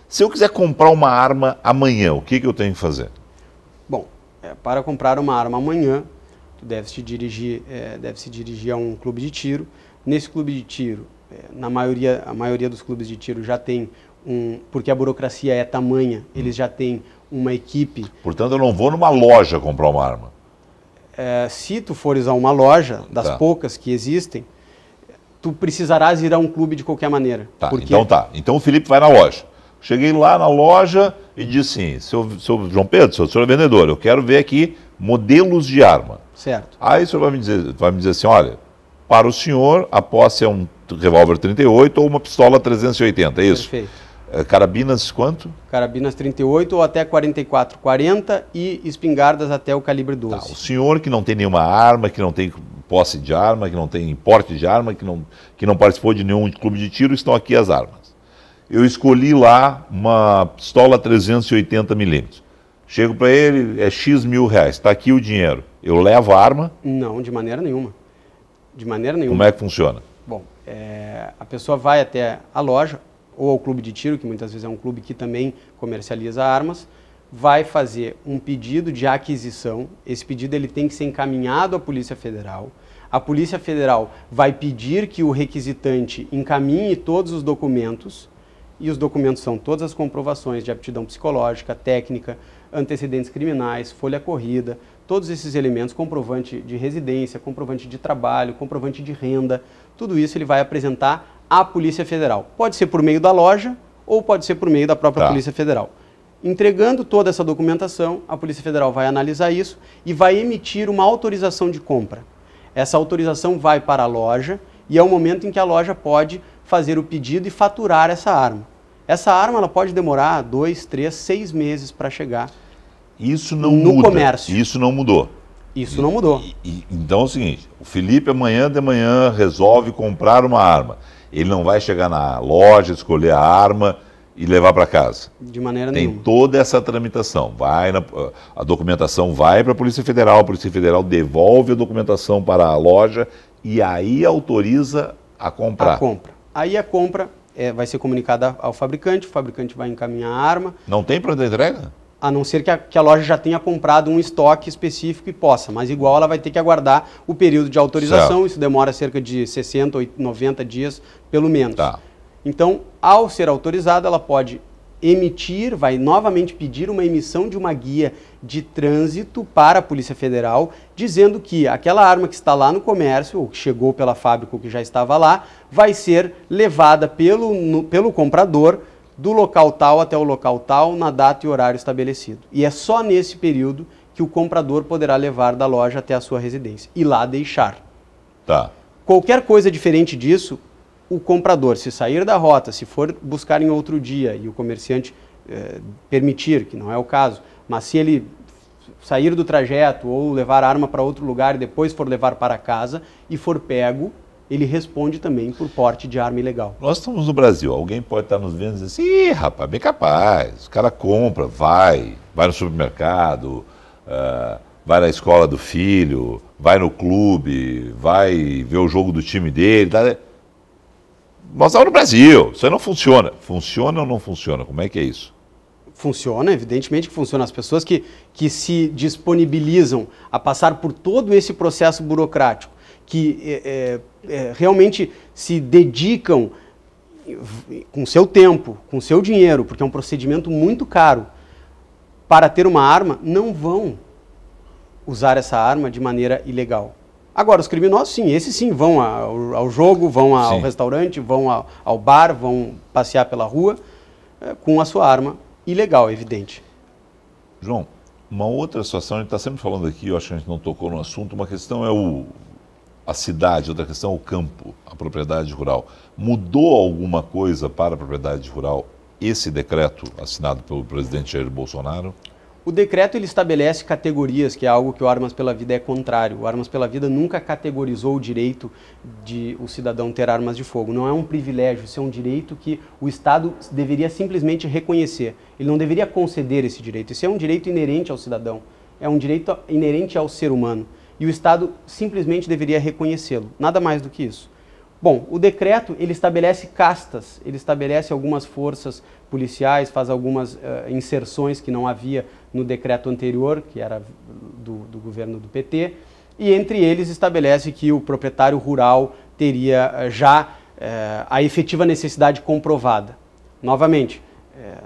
Se eu quiser comprar uma arma amanhã, o que, que eu tenho que fazer? Bom, é, para comprar uma arma amanhã, tu deve se dirigir, é, deve se dirigir a um clube de tiro. Nesse clube de tiro, é, na maioria, a maioria dos clubes de tiro já tem um, porque a burocracia é tamanha, hum. eles já têm uma equipe. Portanto, eu não vou numa loja comprar uma arma. É, se tu fores a uma loja, das tá. poucas que existem, tu precisarás ir a um clube de qualquer maneira. Tá, porque... então tá. Então o Felipe vai na loja. Cheguei lá na loja e disse assim, seu, seu João Pedro, seu senhor é vendedor, eu quero ver aqui modelos de arma. Certo. Aí o senhor vai me dizer, vai me dizer assim, olha, para o senhor a posse é um revólver 38 ou uma pistola 380, é isso? Perfeito. É, carabinas quanto? Carabinas 38 ou até 44, 40 e espingardas até o calibre 12. Tá, o senhor que não tem nenhuma arma, que não tem posse de arma, que não tem porte de arma, que não, que não participou de nenhum clube de tiro, estão aqui as armas. Eu escolhi lá uma pistola 380 milímetros. Chego para ele, é X mil reais, está aqui o dinheiro. Eu levo a arma? Não, de maneira nenhuma. De maneira nenhuma. Como é que funciona? Bom, é, a pessoa vai até a loja ou ao clube de tiro, que muitas vezes é um clube que também comercializa armas, vai fazer um pedido de aquisição. Esse pedido ele tem que ser encaminhado à Polícia Federal. A Polícia Federal vai pedir que o requisitante encaminhe todos os documentos, e os documentos são todas as comprovações de aptidão psicológica, técnica, antecedentes criminais, folha corrida, todos esses elementos, comprovante de residência, comprovante de trabalho, comprovante de renda, tudo isso ele vai apresentar à Polícia Federal. Pode ser por meio da loja ou pode ser por meio da própria tá. Polícia Federal. Entregando toda essa documentação, a Polícia Federal vai analisar isso e vai emitir uma autorização de compra. Essa autorização vai para a loja e é o momento em que a loja pode fazer o pedido e faturar essa arma. Essa arma ela pode demorar dois, três, seis meses para chegar. Isso não no muda. comércio. Isso não mudou. Isso não mudou. E, e, então é o seguinte: o Felipe amanhã de manhã resolve comprar uma arma. Ele não vai chegar na loja, escolher a arma e levar para casa. De maneira Tem nenhuma. Tem toda essa tramitação. Vai na, a documentação vai para a Polícia Federal, a Polícia Federal devolve a documentação para a loja e aí autoriza a comprar. A compra. Aí a compra é, vai ser comunicada ao fabricante, o fabricante vai encaminhar a arma. Não tem pronta entrega? A não ser que a, que a, loja já tenha comprado um estoque específico e possa, mas igual ela vai ter que aguardar o período de autorização, certo. isso demora cerca de 60, 90 dias, pelo menos. Tá. Então, ao ser autorizada, ela pode emitir, vai novamente pedir uma emissão de uma guia de trânsito para a Polícia Federal, dizendo que aquela arma que está lá no comércio, ou que chegou pela fábrica ou que já estava lá, vai ser levada pelo, no, pelo comprador do local tal até o local tal, na data e horário estabelecido. E é só nesse período que o comprador poderá levar da loja até a sua residência e lá deixar. Tá. Qualquer coisa diferente disso o comprador, se sair da rota, se for buscar em outro dia e o comerciante eh, permitir, que não é o caso, mas se ele sair do trajeto ou levar a arma para outro lugar e depois for levar para casa e for pego, ele responde também por porte de arma ilegal. Nós estamos no Brasil, alguém pode estar nos vendo e dizer assim, Ih, rapaz, bem capaz, o cara compra, vai, vai no supermercado, uh, vai na escola do filho, vai no clube, vai ver o jogo do time dele, tá? Né? Nós estamos no Brasil, isso aí não funciona. Funciona ou não funciona? Como é que é isso? Funciona, evidentemente que funciona. As pessoas que, que se disponibilizam a passar por todo esse processo burocrático, que é, é, é realmente se dedicam com seu tempo, com seu dinheiro, porque é um procedimento muito caro, para ter uma arma, não vão usar essa arma de maneira ilegal. Agora, os criminosos, sim, esses sim vão ao, ao jogo, vão ao sim. restaurante, vão ao, ao, bar, vão passear pela rua é, com a sua arma ilegal, é evidente. João, uma outra situação, a gente está sempre falando aqui, eu acho que a gente não tocou no assunto, uma questão é o, a cidade, outra questão é o campo, a propriedade rural. Mudou alguma coisa para a propriedade rural esse decreto assinado pelo presidente Jair Bolsonaro? O decreto ele estabelece categorias, que é algo que o Armas pela Vida é contrário. O Armas pela Vida nunca categorizou o direito de o cidadão ter armas de fogo. Não é um privilégio, isso é um direito que o Estado deveria simplesmente reconhecer. Ele não deveria conceder esse direito. Isso é um direito inerente ao cidadão, é um direito inerente ao ser humano. E o Estado simplesmente deveria reconhecê-lo. Nada mais do que isso. Bom, o decreto ele estabelece castas, ele estabelece algumas forças policiais, faz algumas uh, inserções que não havia no decreto anterior, que era do, do, governo do PT, e entre eles estabelece que o proprietário rural teria uh, já uh, a efetiva necessidade comprovada. Novamente,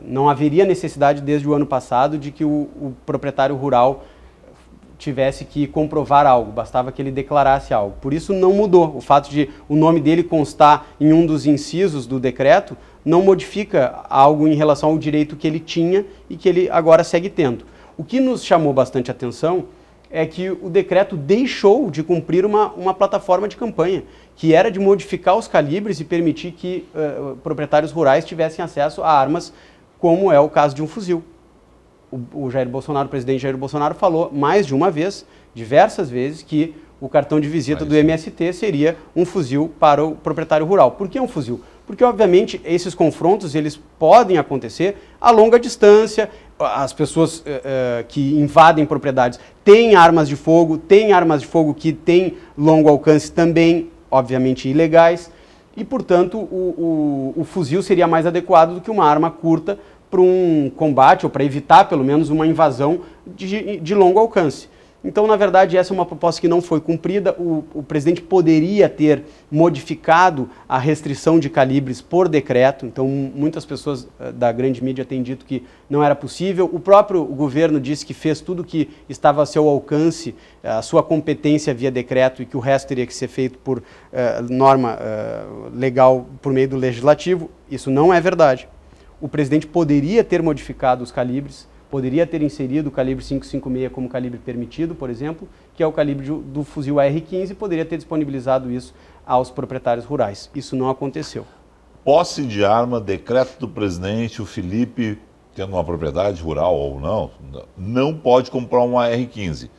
não haveria necessidade desde o ano passado de que o, o proprietário rural tivesse que comprovar algo, bastava que ele declarasse algo. Por isso não mudou. O fato de o nome dele constar em um dos incisos do decreto não modifica algo em relação ao direito que ele tinha e que ele agora segue tendo. O que nos chamou bastante atenção é que o decreto deixou de cumprir uma, uma plataforma de campanha, que era de modificar os calibres e permitir que uh, proprietários rurais tivessem acesso a armas, como é o caso de um fuzil o, Jair Bolsonaro, o presidente Jair Bolsonaro, falou mais de uma vez, diversas vezes, que o cartão de visita do MST seria um fuzil para o proprietário rural. Por que um fuzil? Porque, obviamente, esses confrontos eles podem acontecer a longa distância, as pessoas uh, que invadem propriedades têm armas de fogo, têm armas de fogo que têm longo alcance também, obviamente ilegais, e, portanto, o, o, o fuzil seria mais adequado do que uma arma curta para um combate ou para evitar pelo menos uma invasão de, de longo alcance. Então, na verdade, essa é uma proposta que não foi cumprida. O, o, presidente poderia ter modificado a restrição de calibres por decreto. Então, muitas pessoas eh, da grande mídia têm dito que não era possível. O próprio governo disse que fez tudo o que estava a seu alcance, eh, a sua competência via decreto e que o resto teria que ser feito por eh, norma legal por meio do legislativo. Isso não é verdade o presidente poderia ter modificado os calibres, poderia ter inserido o calibre 556 como calibre permitido, por exemplo, que é o calibre do fuzil AR-15, poderia ter disponibilizado isso aos proprietários rurais. Isso não aconteceu. Posse de arma, decreto do presidente, o Felipe, tendo uma propriedade rural ou não, não pode comprar um AR-15,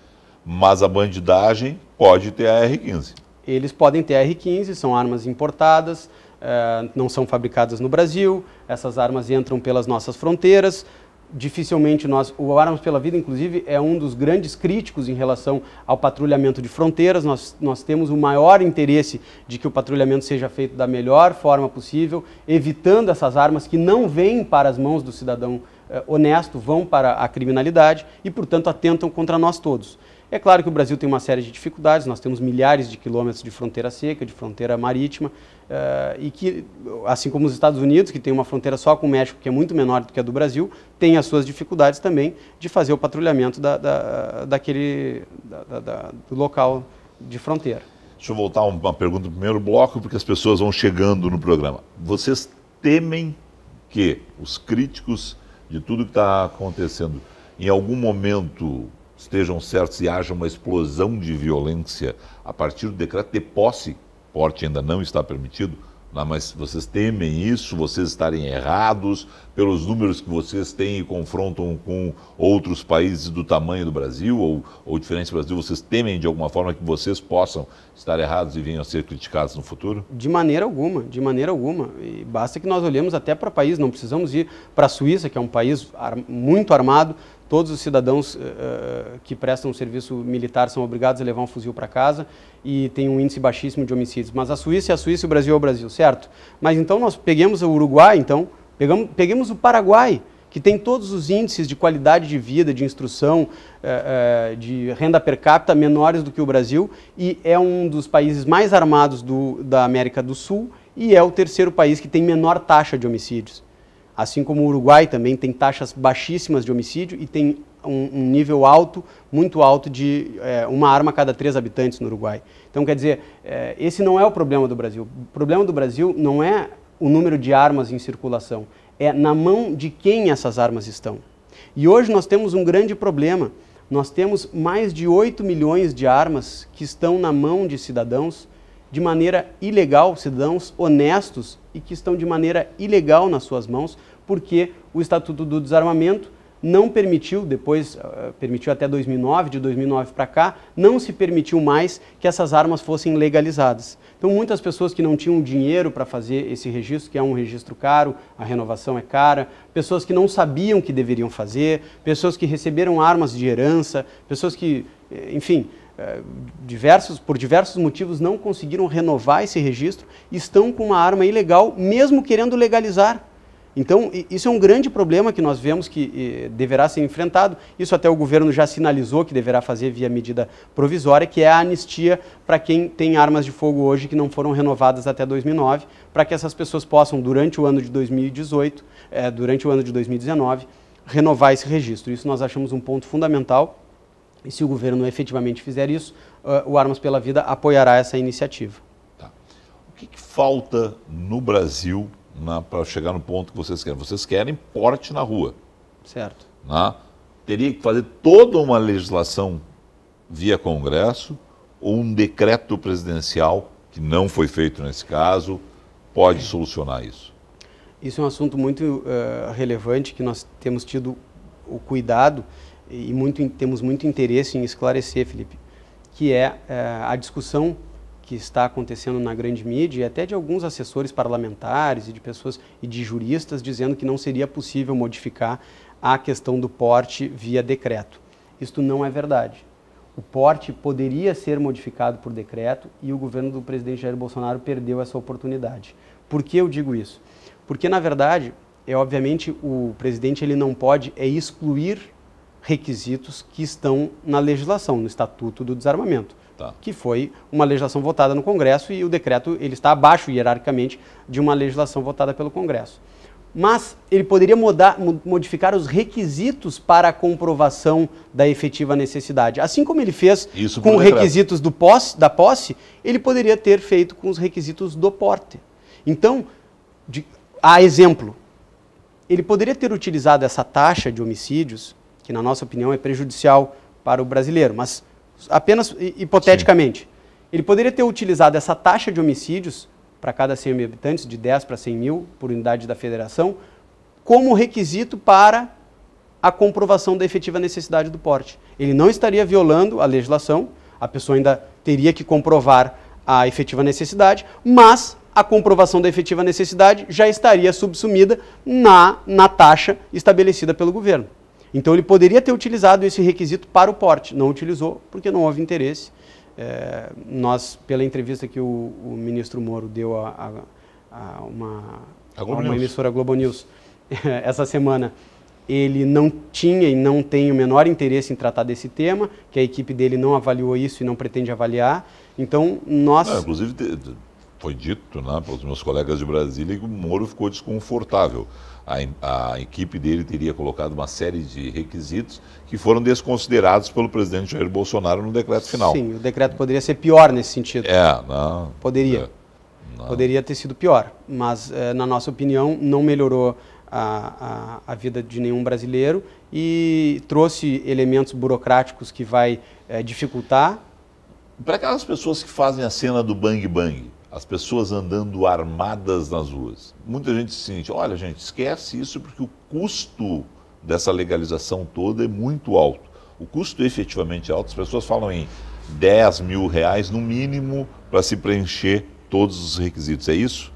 mas a bandidagem pode ter AR-15. Eles podem ter AR-15, são armas importadas, eh, não são fabricadas no Brasil, essas armas entram pelas nossas fronteiras, dificilmente nós, o Armas pela Vida, inclusive, é um dos grandes críticos em relação ao patrulhamento de fronteiras. Nós, nós temos o maior interesse de que o patrulhamento seja feito da melhor forma possível, evitando essas armas que não vêm para as mãos do cidadão eh, honesto, vão para a criminalidade e, portanto, atentam contra nós todos. É claro que o Brasil tem uma série de dificuldades, nós temos milhares de quilômetros de fronteira seca, de fronteira marítima, uh, e que, assim como os Estados Unidos, que tem uma fronteira só com o México, que é muito menor do que a do Brasil, tem as suas dificuldades também de fazer o patrulhamento da, da, daquele, da, da, do local de fronteira. Deixa eu voltar uma pergunta do primeiro bloco, porque as pessoas vão chegando no programa. Vocês temem que os críticos de tudo que está acontecendo, em algum momento estejam certos e haja uma explosão de violência a partir do decreto de posse, porte ainda não está permitido, mas vocês temem isso, vocês estarem errados pelos números que vocês têm e confrontam com outros países do tamanho do Brasil ou, ou do Brasil, vocês temem de alguma forma que vocês possam estar errados e venham a ser criticados no futuro? De maneira alguma, de maneira alguma. E basta que nós olhemos até para o país, não precisamos ir para a Suíça, que é um país muito armado, Todos os cidadãos uh, que prestam serviço militar são obrigados a levar um fuzil para casa e tem um índice baixíssimo de homicídios. Mas a Suíça é a Suíça e o Brasil é o Brasil, certo? Mas então nós peguemos o Uruguai, então, pegamos, peguemos o Paraguai, que tem todos os índices de qualidade de vida, de instrução, eh, de renda per capita menores do que o Brasil e é um dos países mais armados do, da América do Sul e é o terceiro país que tem menor taxa de homicídios. Assim como o Uruguai também tem taxas baixíssimas de homicídio e tem um, um nível alto, muito alto, de é, uma arma a cada três habitantes no Uruguai. Então, quer dizer, é, esse não é o problema do Brasil. O problema do Brasil não é o número de armas em circulação, é na mão de quem essas armas estão. E hoje nós temos um grande problema. Nós temos mais de 8 milhões de armas que estão na mão de cidadãos de maneira ilegal, cidadãos honestos e que estão de maneira ilegal nas suas mãos, porque o Estatuto do Desarmamento não permitiu, depois eh, permitiu até 2009, de 2009 para cá, não se permitiu mais que essas armas fossem legalizadas. Então, muitas pessoas que não tinham dinheiro para fazer esse registro, que é um registro caro, a renovação é cara, pessoas que não sabiam que deveriam fazer, pessoas que receberam armas de herança, pessoas que, eh, enfim, eh, diversos, por diversos motivos não conseguiram renovar esse registro, estão com uma arma ilegal, mesmo querendo legalizar. Então, isso é um grande problema que nós vemos que eh, deverá ser enfrentado. Isso até o governo já sinalizou que deverá fazer via medida provisória, que é a anistia para quem tem armas de fogo hoje que não foram renovadas até 2009, para que essas pessoas possam, durante o ano de 2018, eh, durante o ano de 2019, renovar esse registro. Isso nós achamos um ponto fundamental e se o governo efetivamente fizer isso, ah, o Armas pela Vida apoiará essa iniciativa. Tá. O que, que falta no Brasil para chegar no ponto que vocês querem? Vocês querem porte na rua. Certo. Na, né? teria que fazer toda uma legislação via Congresso ou um decreto presidencial, que não foi feito nesse caso, pode solucionar isso? Isso é um assunto muito uh, relevante que nós temos tido o cuidado e muito, temos muito interesse em esclarecer, Felipe, que é, é a discussão que está acontecendo na grande mídia e até de alguns assessores parlamentares e de pessoas e de juristas dizendo que não seria possível modificar a questão do porte via decreto. Isto não é verdade. O porte poderia ser modificado por decreto e o governo do presidente Jair Bolsonaro perdeu essa oportunidade. Por que eu digo isso? Porque na verdade, é obviamente o presidente ele não pode é excluir requisitos que estão na legislação, no Estatuto do Desarmamento, tá. que foi uma legislação votada no Congresso e o decreto ele está abaixo hierarquicamente de uma legislação votada pelo Congresso. Mas ele poderia mudar, modificar os requisitos para a comprovação da efetiva necessidade. Assim como ele fez Isso com requisitos do posse, da posse, ele poderia ter feito com os requisitos do porte. Então, de, a exemplo, ele poderia ter utilizado essa taxa de homicídios que na nossa opinião é prejudicial para o brasileiro, mas apenas hipoteticamente. Sim. Ele poderia ter utilizado essa taxa de homicídios para cada 100 mil habitantes, de 10 para 100 mil por unidade da federação, como requisito para a comprovação da efetiva necessidade do porte. Ele não estaria violando a legislação, a pessoa ainda teria que comprovar a efetiva necessidade, mas a comprovação da efetiva necessidade já estaria subsumida na, na taxa estabelecida pelo governo. Então ele poderia ter utilizado esse requisito para o porte, não utilizou porque não houve interesse. É, nós, pela entrevista que o, o ministro Moro deu a, a, a uma, a uma emissora Globo News essa semana, ele não tinha e não tem o menor interesse em tratar desse tema, que a equipe dele não avaliou isso e não pretende avaliar. Então, nós... Não, é, inclusive, foi dito né, pelos meus colegas de Brasília que o Moro ficou desconfortável a, a equipe dele teria colocado uma série de requisitos que foram desconsiderados pelo presidente Jair Bolsonaro no decreto final. Sim, o decreto poderia ser pior nesse sentido. É, não. Poderia. É, não. Poderia ter sido pior, mas, eh, na nossa opinião, não melhorou a, a, a, vida de nenhum brasileiro e trouxe elementos burocráticos que vai é, dificultar. Para aquelas pessoas que fazem a cena do bang bang, as pessoas andando armadas nas ruas. Muita gente se sente, olha gente, esquece isso porque o custo dessa legalização toda é muito alto. O custo é efetivamente alto, as pessoas falam em 10 mil reais no mínimo para se preencher todos os requisitos, é isso?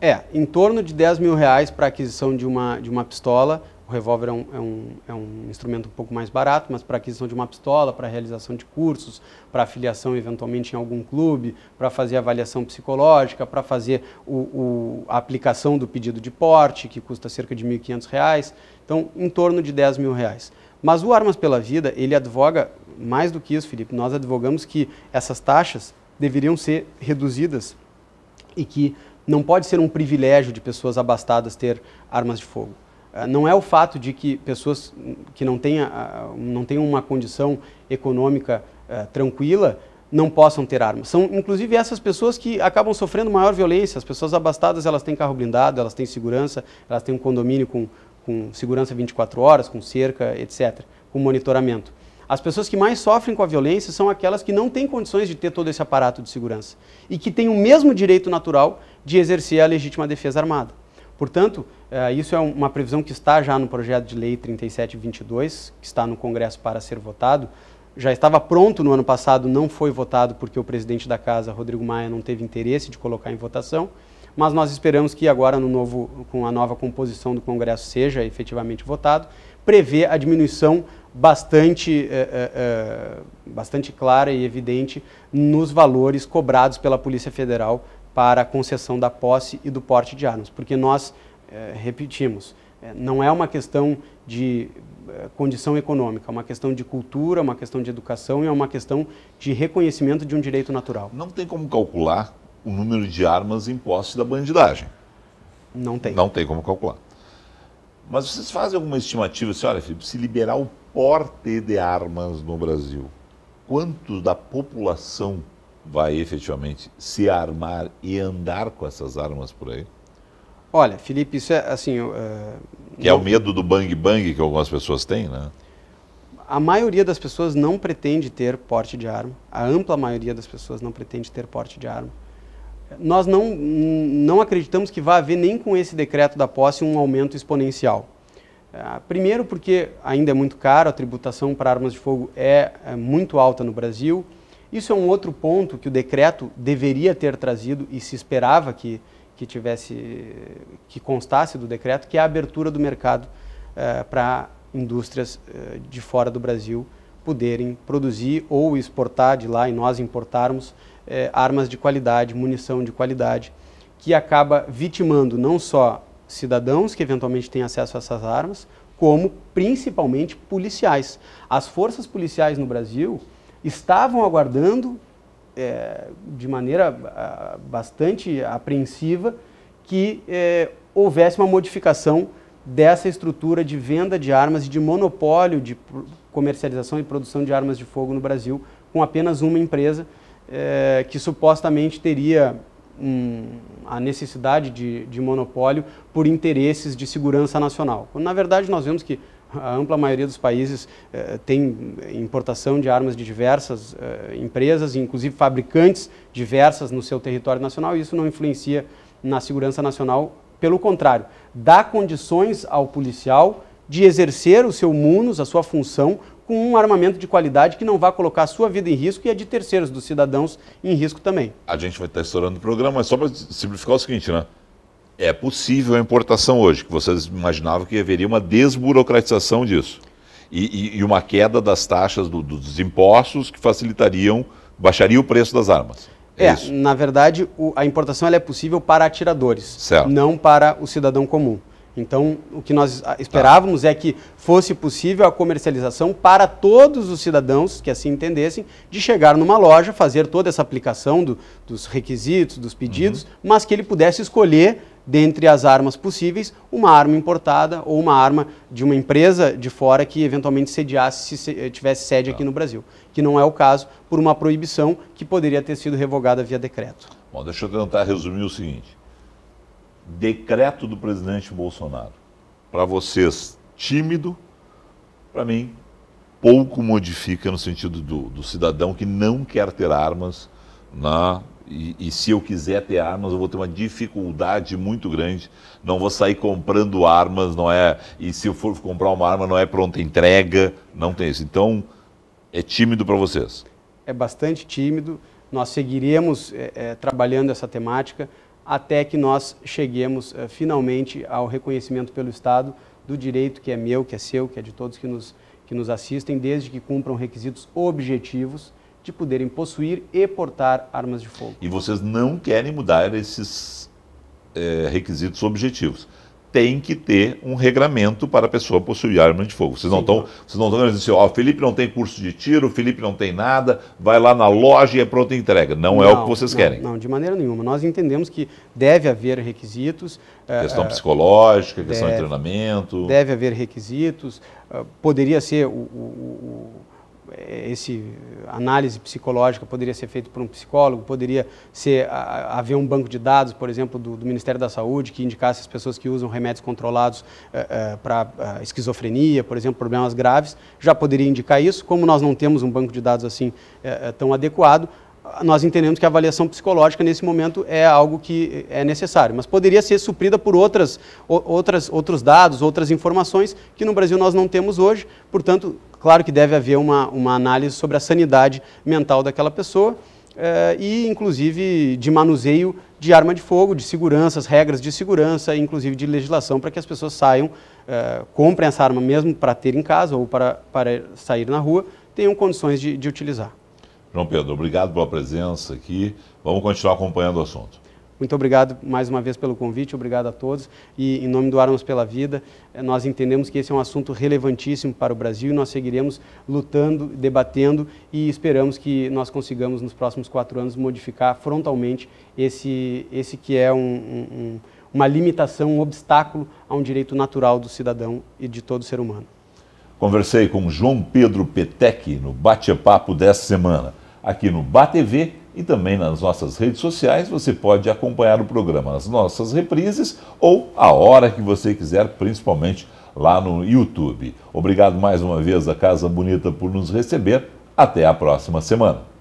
É, em torno de 10 mil reais para aquisição de uma, de uma pistola, o revólver é um, é, um, é um, instrumento um pouco mais barato, mas para aquisição de uma pistola, para realização de cursos, para afiliação eventualmente em algum clube, para fazer avaliação psicológica, para fazer o, o, a aplicação do pedido de porte, que custa cerca de R$ 1.500, então em torno de R$ mil reais. Mas o Armas pela Vida, ele advoga mais do que isso, Felipe. Nós advogamos que essas taxas deveriam ser reduzidas e que não pode ser um privilégio de pessoas abastadas ter armas de fogo. Ah, não é o fato de que pessoas que não, tenha, ah, não tenham uma condição econômica ah, tranquila não possam ter armas. São inclusive essas pessoas que acabam sofrendo maior violência. As pessoas abastadas elas têm carro blindado, elas têm segurança, elas têm um condomínio com, com segurança 24 horas, com cerca, etc., com monitoramento. As pessoas que mais sofrem com a violência são aquelas que não têm condições de ter todo esse aparato de segurança e que têm o mesmo direito natural de exercer a legítima defesa armada. Portanto, eh, isso é uma previsão que está já no projeto de lei 3722, que está no Congresso para ser votado. Já estava pronto no ano passado, não foi votado porque o presidente da casa, Rodrigo Maia, não teve interesse de colocar em votação, mas nós esperamos que agora, no novo, com a nova composição do Congresso, seja efetivamente votado. Prevê a diminuição bastante, é, é, bastante clara e evidente nos valores cobrados pela Polícia Federal para a concessão da posse e do porte de armas, porque nós, eh, repetimos, eh, não é uma questão de eh, condição econômica, é uma questão de cultura, é uma questão de educação e é uma questão de reconhecimento de um direito natural. Não tem como calcular o número de armas em posse da bandidagem. Não tem. Não tem como calcular. Mas vocês fazem alguma estimativa assim, olha, Felipe, se liberar o porte de armas no Brasil, quantos da população vai efetivamente se armar e andar com essas armas por aí? Olha, Felipe, isso é assim. Uh, que não... é o medo do bang bang que algumas pessoas têm, né? A maioria das pessoas não pretende ter porte de arma. A ampla maioria das pessoas não pretende ter porte de arma. Nós não, não acreditamos que vá haver, nem com esse decreto da posse, um aumento exponencial. É, primeiro, porque ainda é muito caro, a tributação para armas de fogo é, é muito alta no Brasil. Isso é um outro ponto que o decreto deveria ter trazido e se esperava que, que tivesse, que constasse do decreto, que é a abertura do mercado eh, para indústrias eh, de fora do Brasil poderem produzir ou exportar de lá e nós importarmos eh, armas de qualidade, munição de qualidade, que acaba vitimando não só cidadãos que eventualmente têm acesso a essas armas, como principalmente policiais. As forças policiais no Brasil, estavam aguardando é, de maneira ah, bastante apreensiva que é, houvesse uma modificação dessa estrutura de venda de armas e de monopólio de comercialização e produção de armas de fogo no Brasil com apenas uma empresa é, que supostamente teria um, a necessidade de, de monopólio por interesses de segurança nacional. Quando, na verdade, nós vemos que a ampla maioria dos países eh, tem importação de armas de diversas eh, empresas, inclusive fabricantes diversas no seu território nacional, e isso não influencia na segurança nacional. Pelo contrário, dá condições ao policial de exercer o seu munus, a sua função, com um armamento de qualidade que não vá colocar a sua vida em risco e a é de terceiros, dos cidadãos, em risco também. A gente vai estar estourando o programa, mas só para simplificar o seguinte, né? é possível a importação hoje, que vocês imaginavam que haveria uma desburocratização disso. E, e, e uma queda das taxas do, dos impostos que facilitariam, baixaria o preço das armas. É, é na verdade, o, a importação é possível para atiradores, certo. não para o cidadão comum. Então, o que nós esperávamos tá. é que fosse possível a comercialização para todos os cidadãos que assim entendessem, de chegar numa loja, fazer toda essa aplicação do, dos requisitos, dos pedidos, uhum. mas que ele pudesse escolher dentre as armas possíveis, uma arma importada ou uma arma de uma empresa de fora que eventualmente sediasse, se eh, tivesse sede aqui tá. no Brasil, que não é o caso, por uma proibição que poderia ter sido revogada via decreto. Bom, deixa eu tentar resumir o seguinte. Decreto do presidente Bolsonaro. Para vocês, tímido, para mim, pouco modifica no sentido do, do cidadão que não quer ter armas na e, e, se eu quiser ter armas, eu vou ter uma dificuldade muito grande. Não vou sair comprando armas, não é? E se eu for comprar uma arma, não é pronta entrega, não tem isso. Então, é tímido para vocês? É bastante tímido. Nós seguiremos é, é, trabalhando essa temática até que nós cheguemos é, finalmente ao reconhecimento pelo Estado do direito que é meu, que é seu, que é de todos que nos, que nos assistem, desde que cumpram requisitos objetivos de poderem possuir e portar armas de fogo. E vocês não querem mudar esses é, requisitos objetivos. Tem que ter um regramento para a pessoa possuir arma de fogo. Vocês não estão dizendo assim, ó, oh, Felipe não tem curso de tiro, Felipe não tem nada, vai lá na loja e é pronta entrega. Não, não, é o que vocês não, querem. Não, de maneira nenhuma. Nós entendemos que deve haver requisitos. Eh, questão eh, psicológica, deve, questão de treinamento. Deve haver requisitos. poderia ser o, o, o esse análise psicológica poderia ser feita por um psicólogo, poderia ser haver um banco de dados, por exemplo, do, do, Ministério da Saúde que indicasse as pessoas que usam remédios controlados eh, eh, para eh, esquizofrenia, por exemplo, problemas graves, já poderia indicar isso. Como nós não temos um banco de dados assim tão adequado, nós entendemos que a avaliação psicológica nesse momento é algo que é necessário, mas poderia ser suprida por outras, outras, outros dados, outras informações que no Brasil nós não temos hoje. Portanto, claro que deve haver uma, uma análise sobre a sanidade mental daquela pessoa eh, e, inclusive, de manuseio de arma de fogo, de seguranças, regras de segurança, inclusive de legislação para que as pessoas saiam, eh, comprem essa arma mesmo para ter em casa ou para, para sair na rua, tenham condições de, de utilizar. João Pedro, obrigado pela presença aqui. Vamos continuar acompanhando o assunto. Muito obrigado mais uma vez pelo convite, obrigado a todos. E em nome do Armas pela Vida, eh, nós entendemos que esse é um assunto relevantíssimo para o Brasil e nós seguiremos lutando, debatendo e esperamos que nós consigamos nos próximos quatro anos modificar frontalmente esse, esse que é um, um, uma limitação, um obstáculo a um direito natural do cidadão e de todo ser humano. Conversei com João Pedro Petec no bate-papo dessa semana aqui no BATV e também nas nossas redes sociais. Você pode acompanhar o programa nas nossas reprises ou a hora que você quiser, principalmente lá no YouTube. Obrigado mais uma vez à Casa Bonita por nos receber. Até a próxima semana.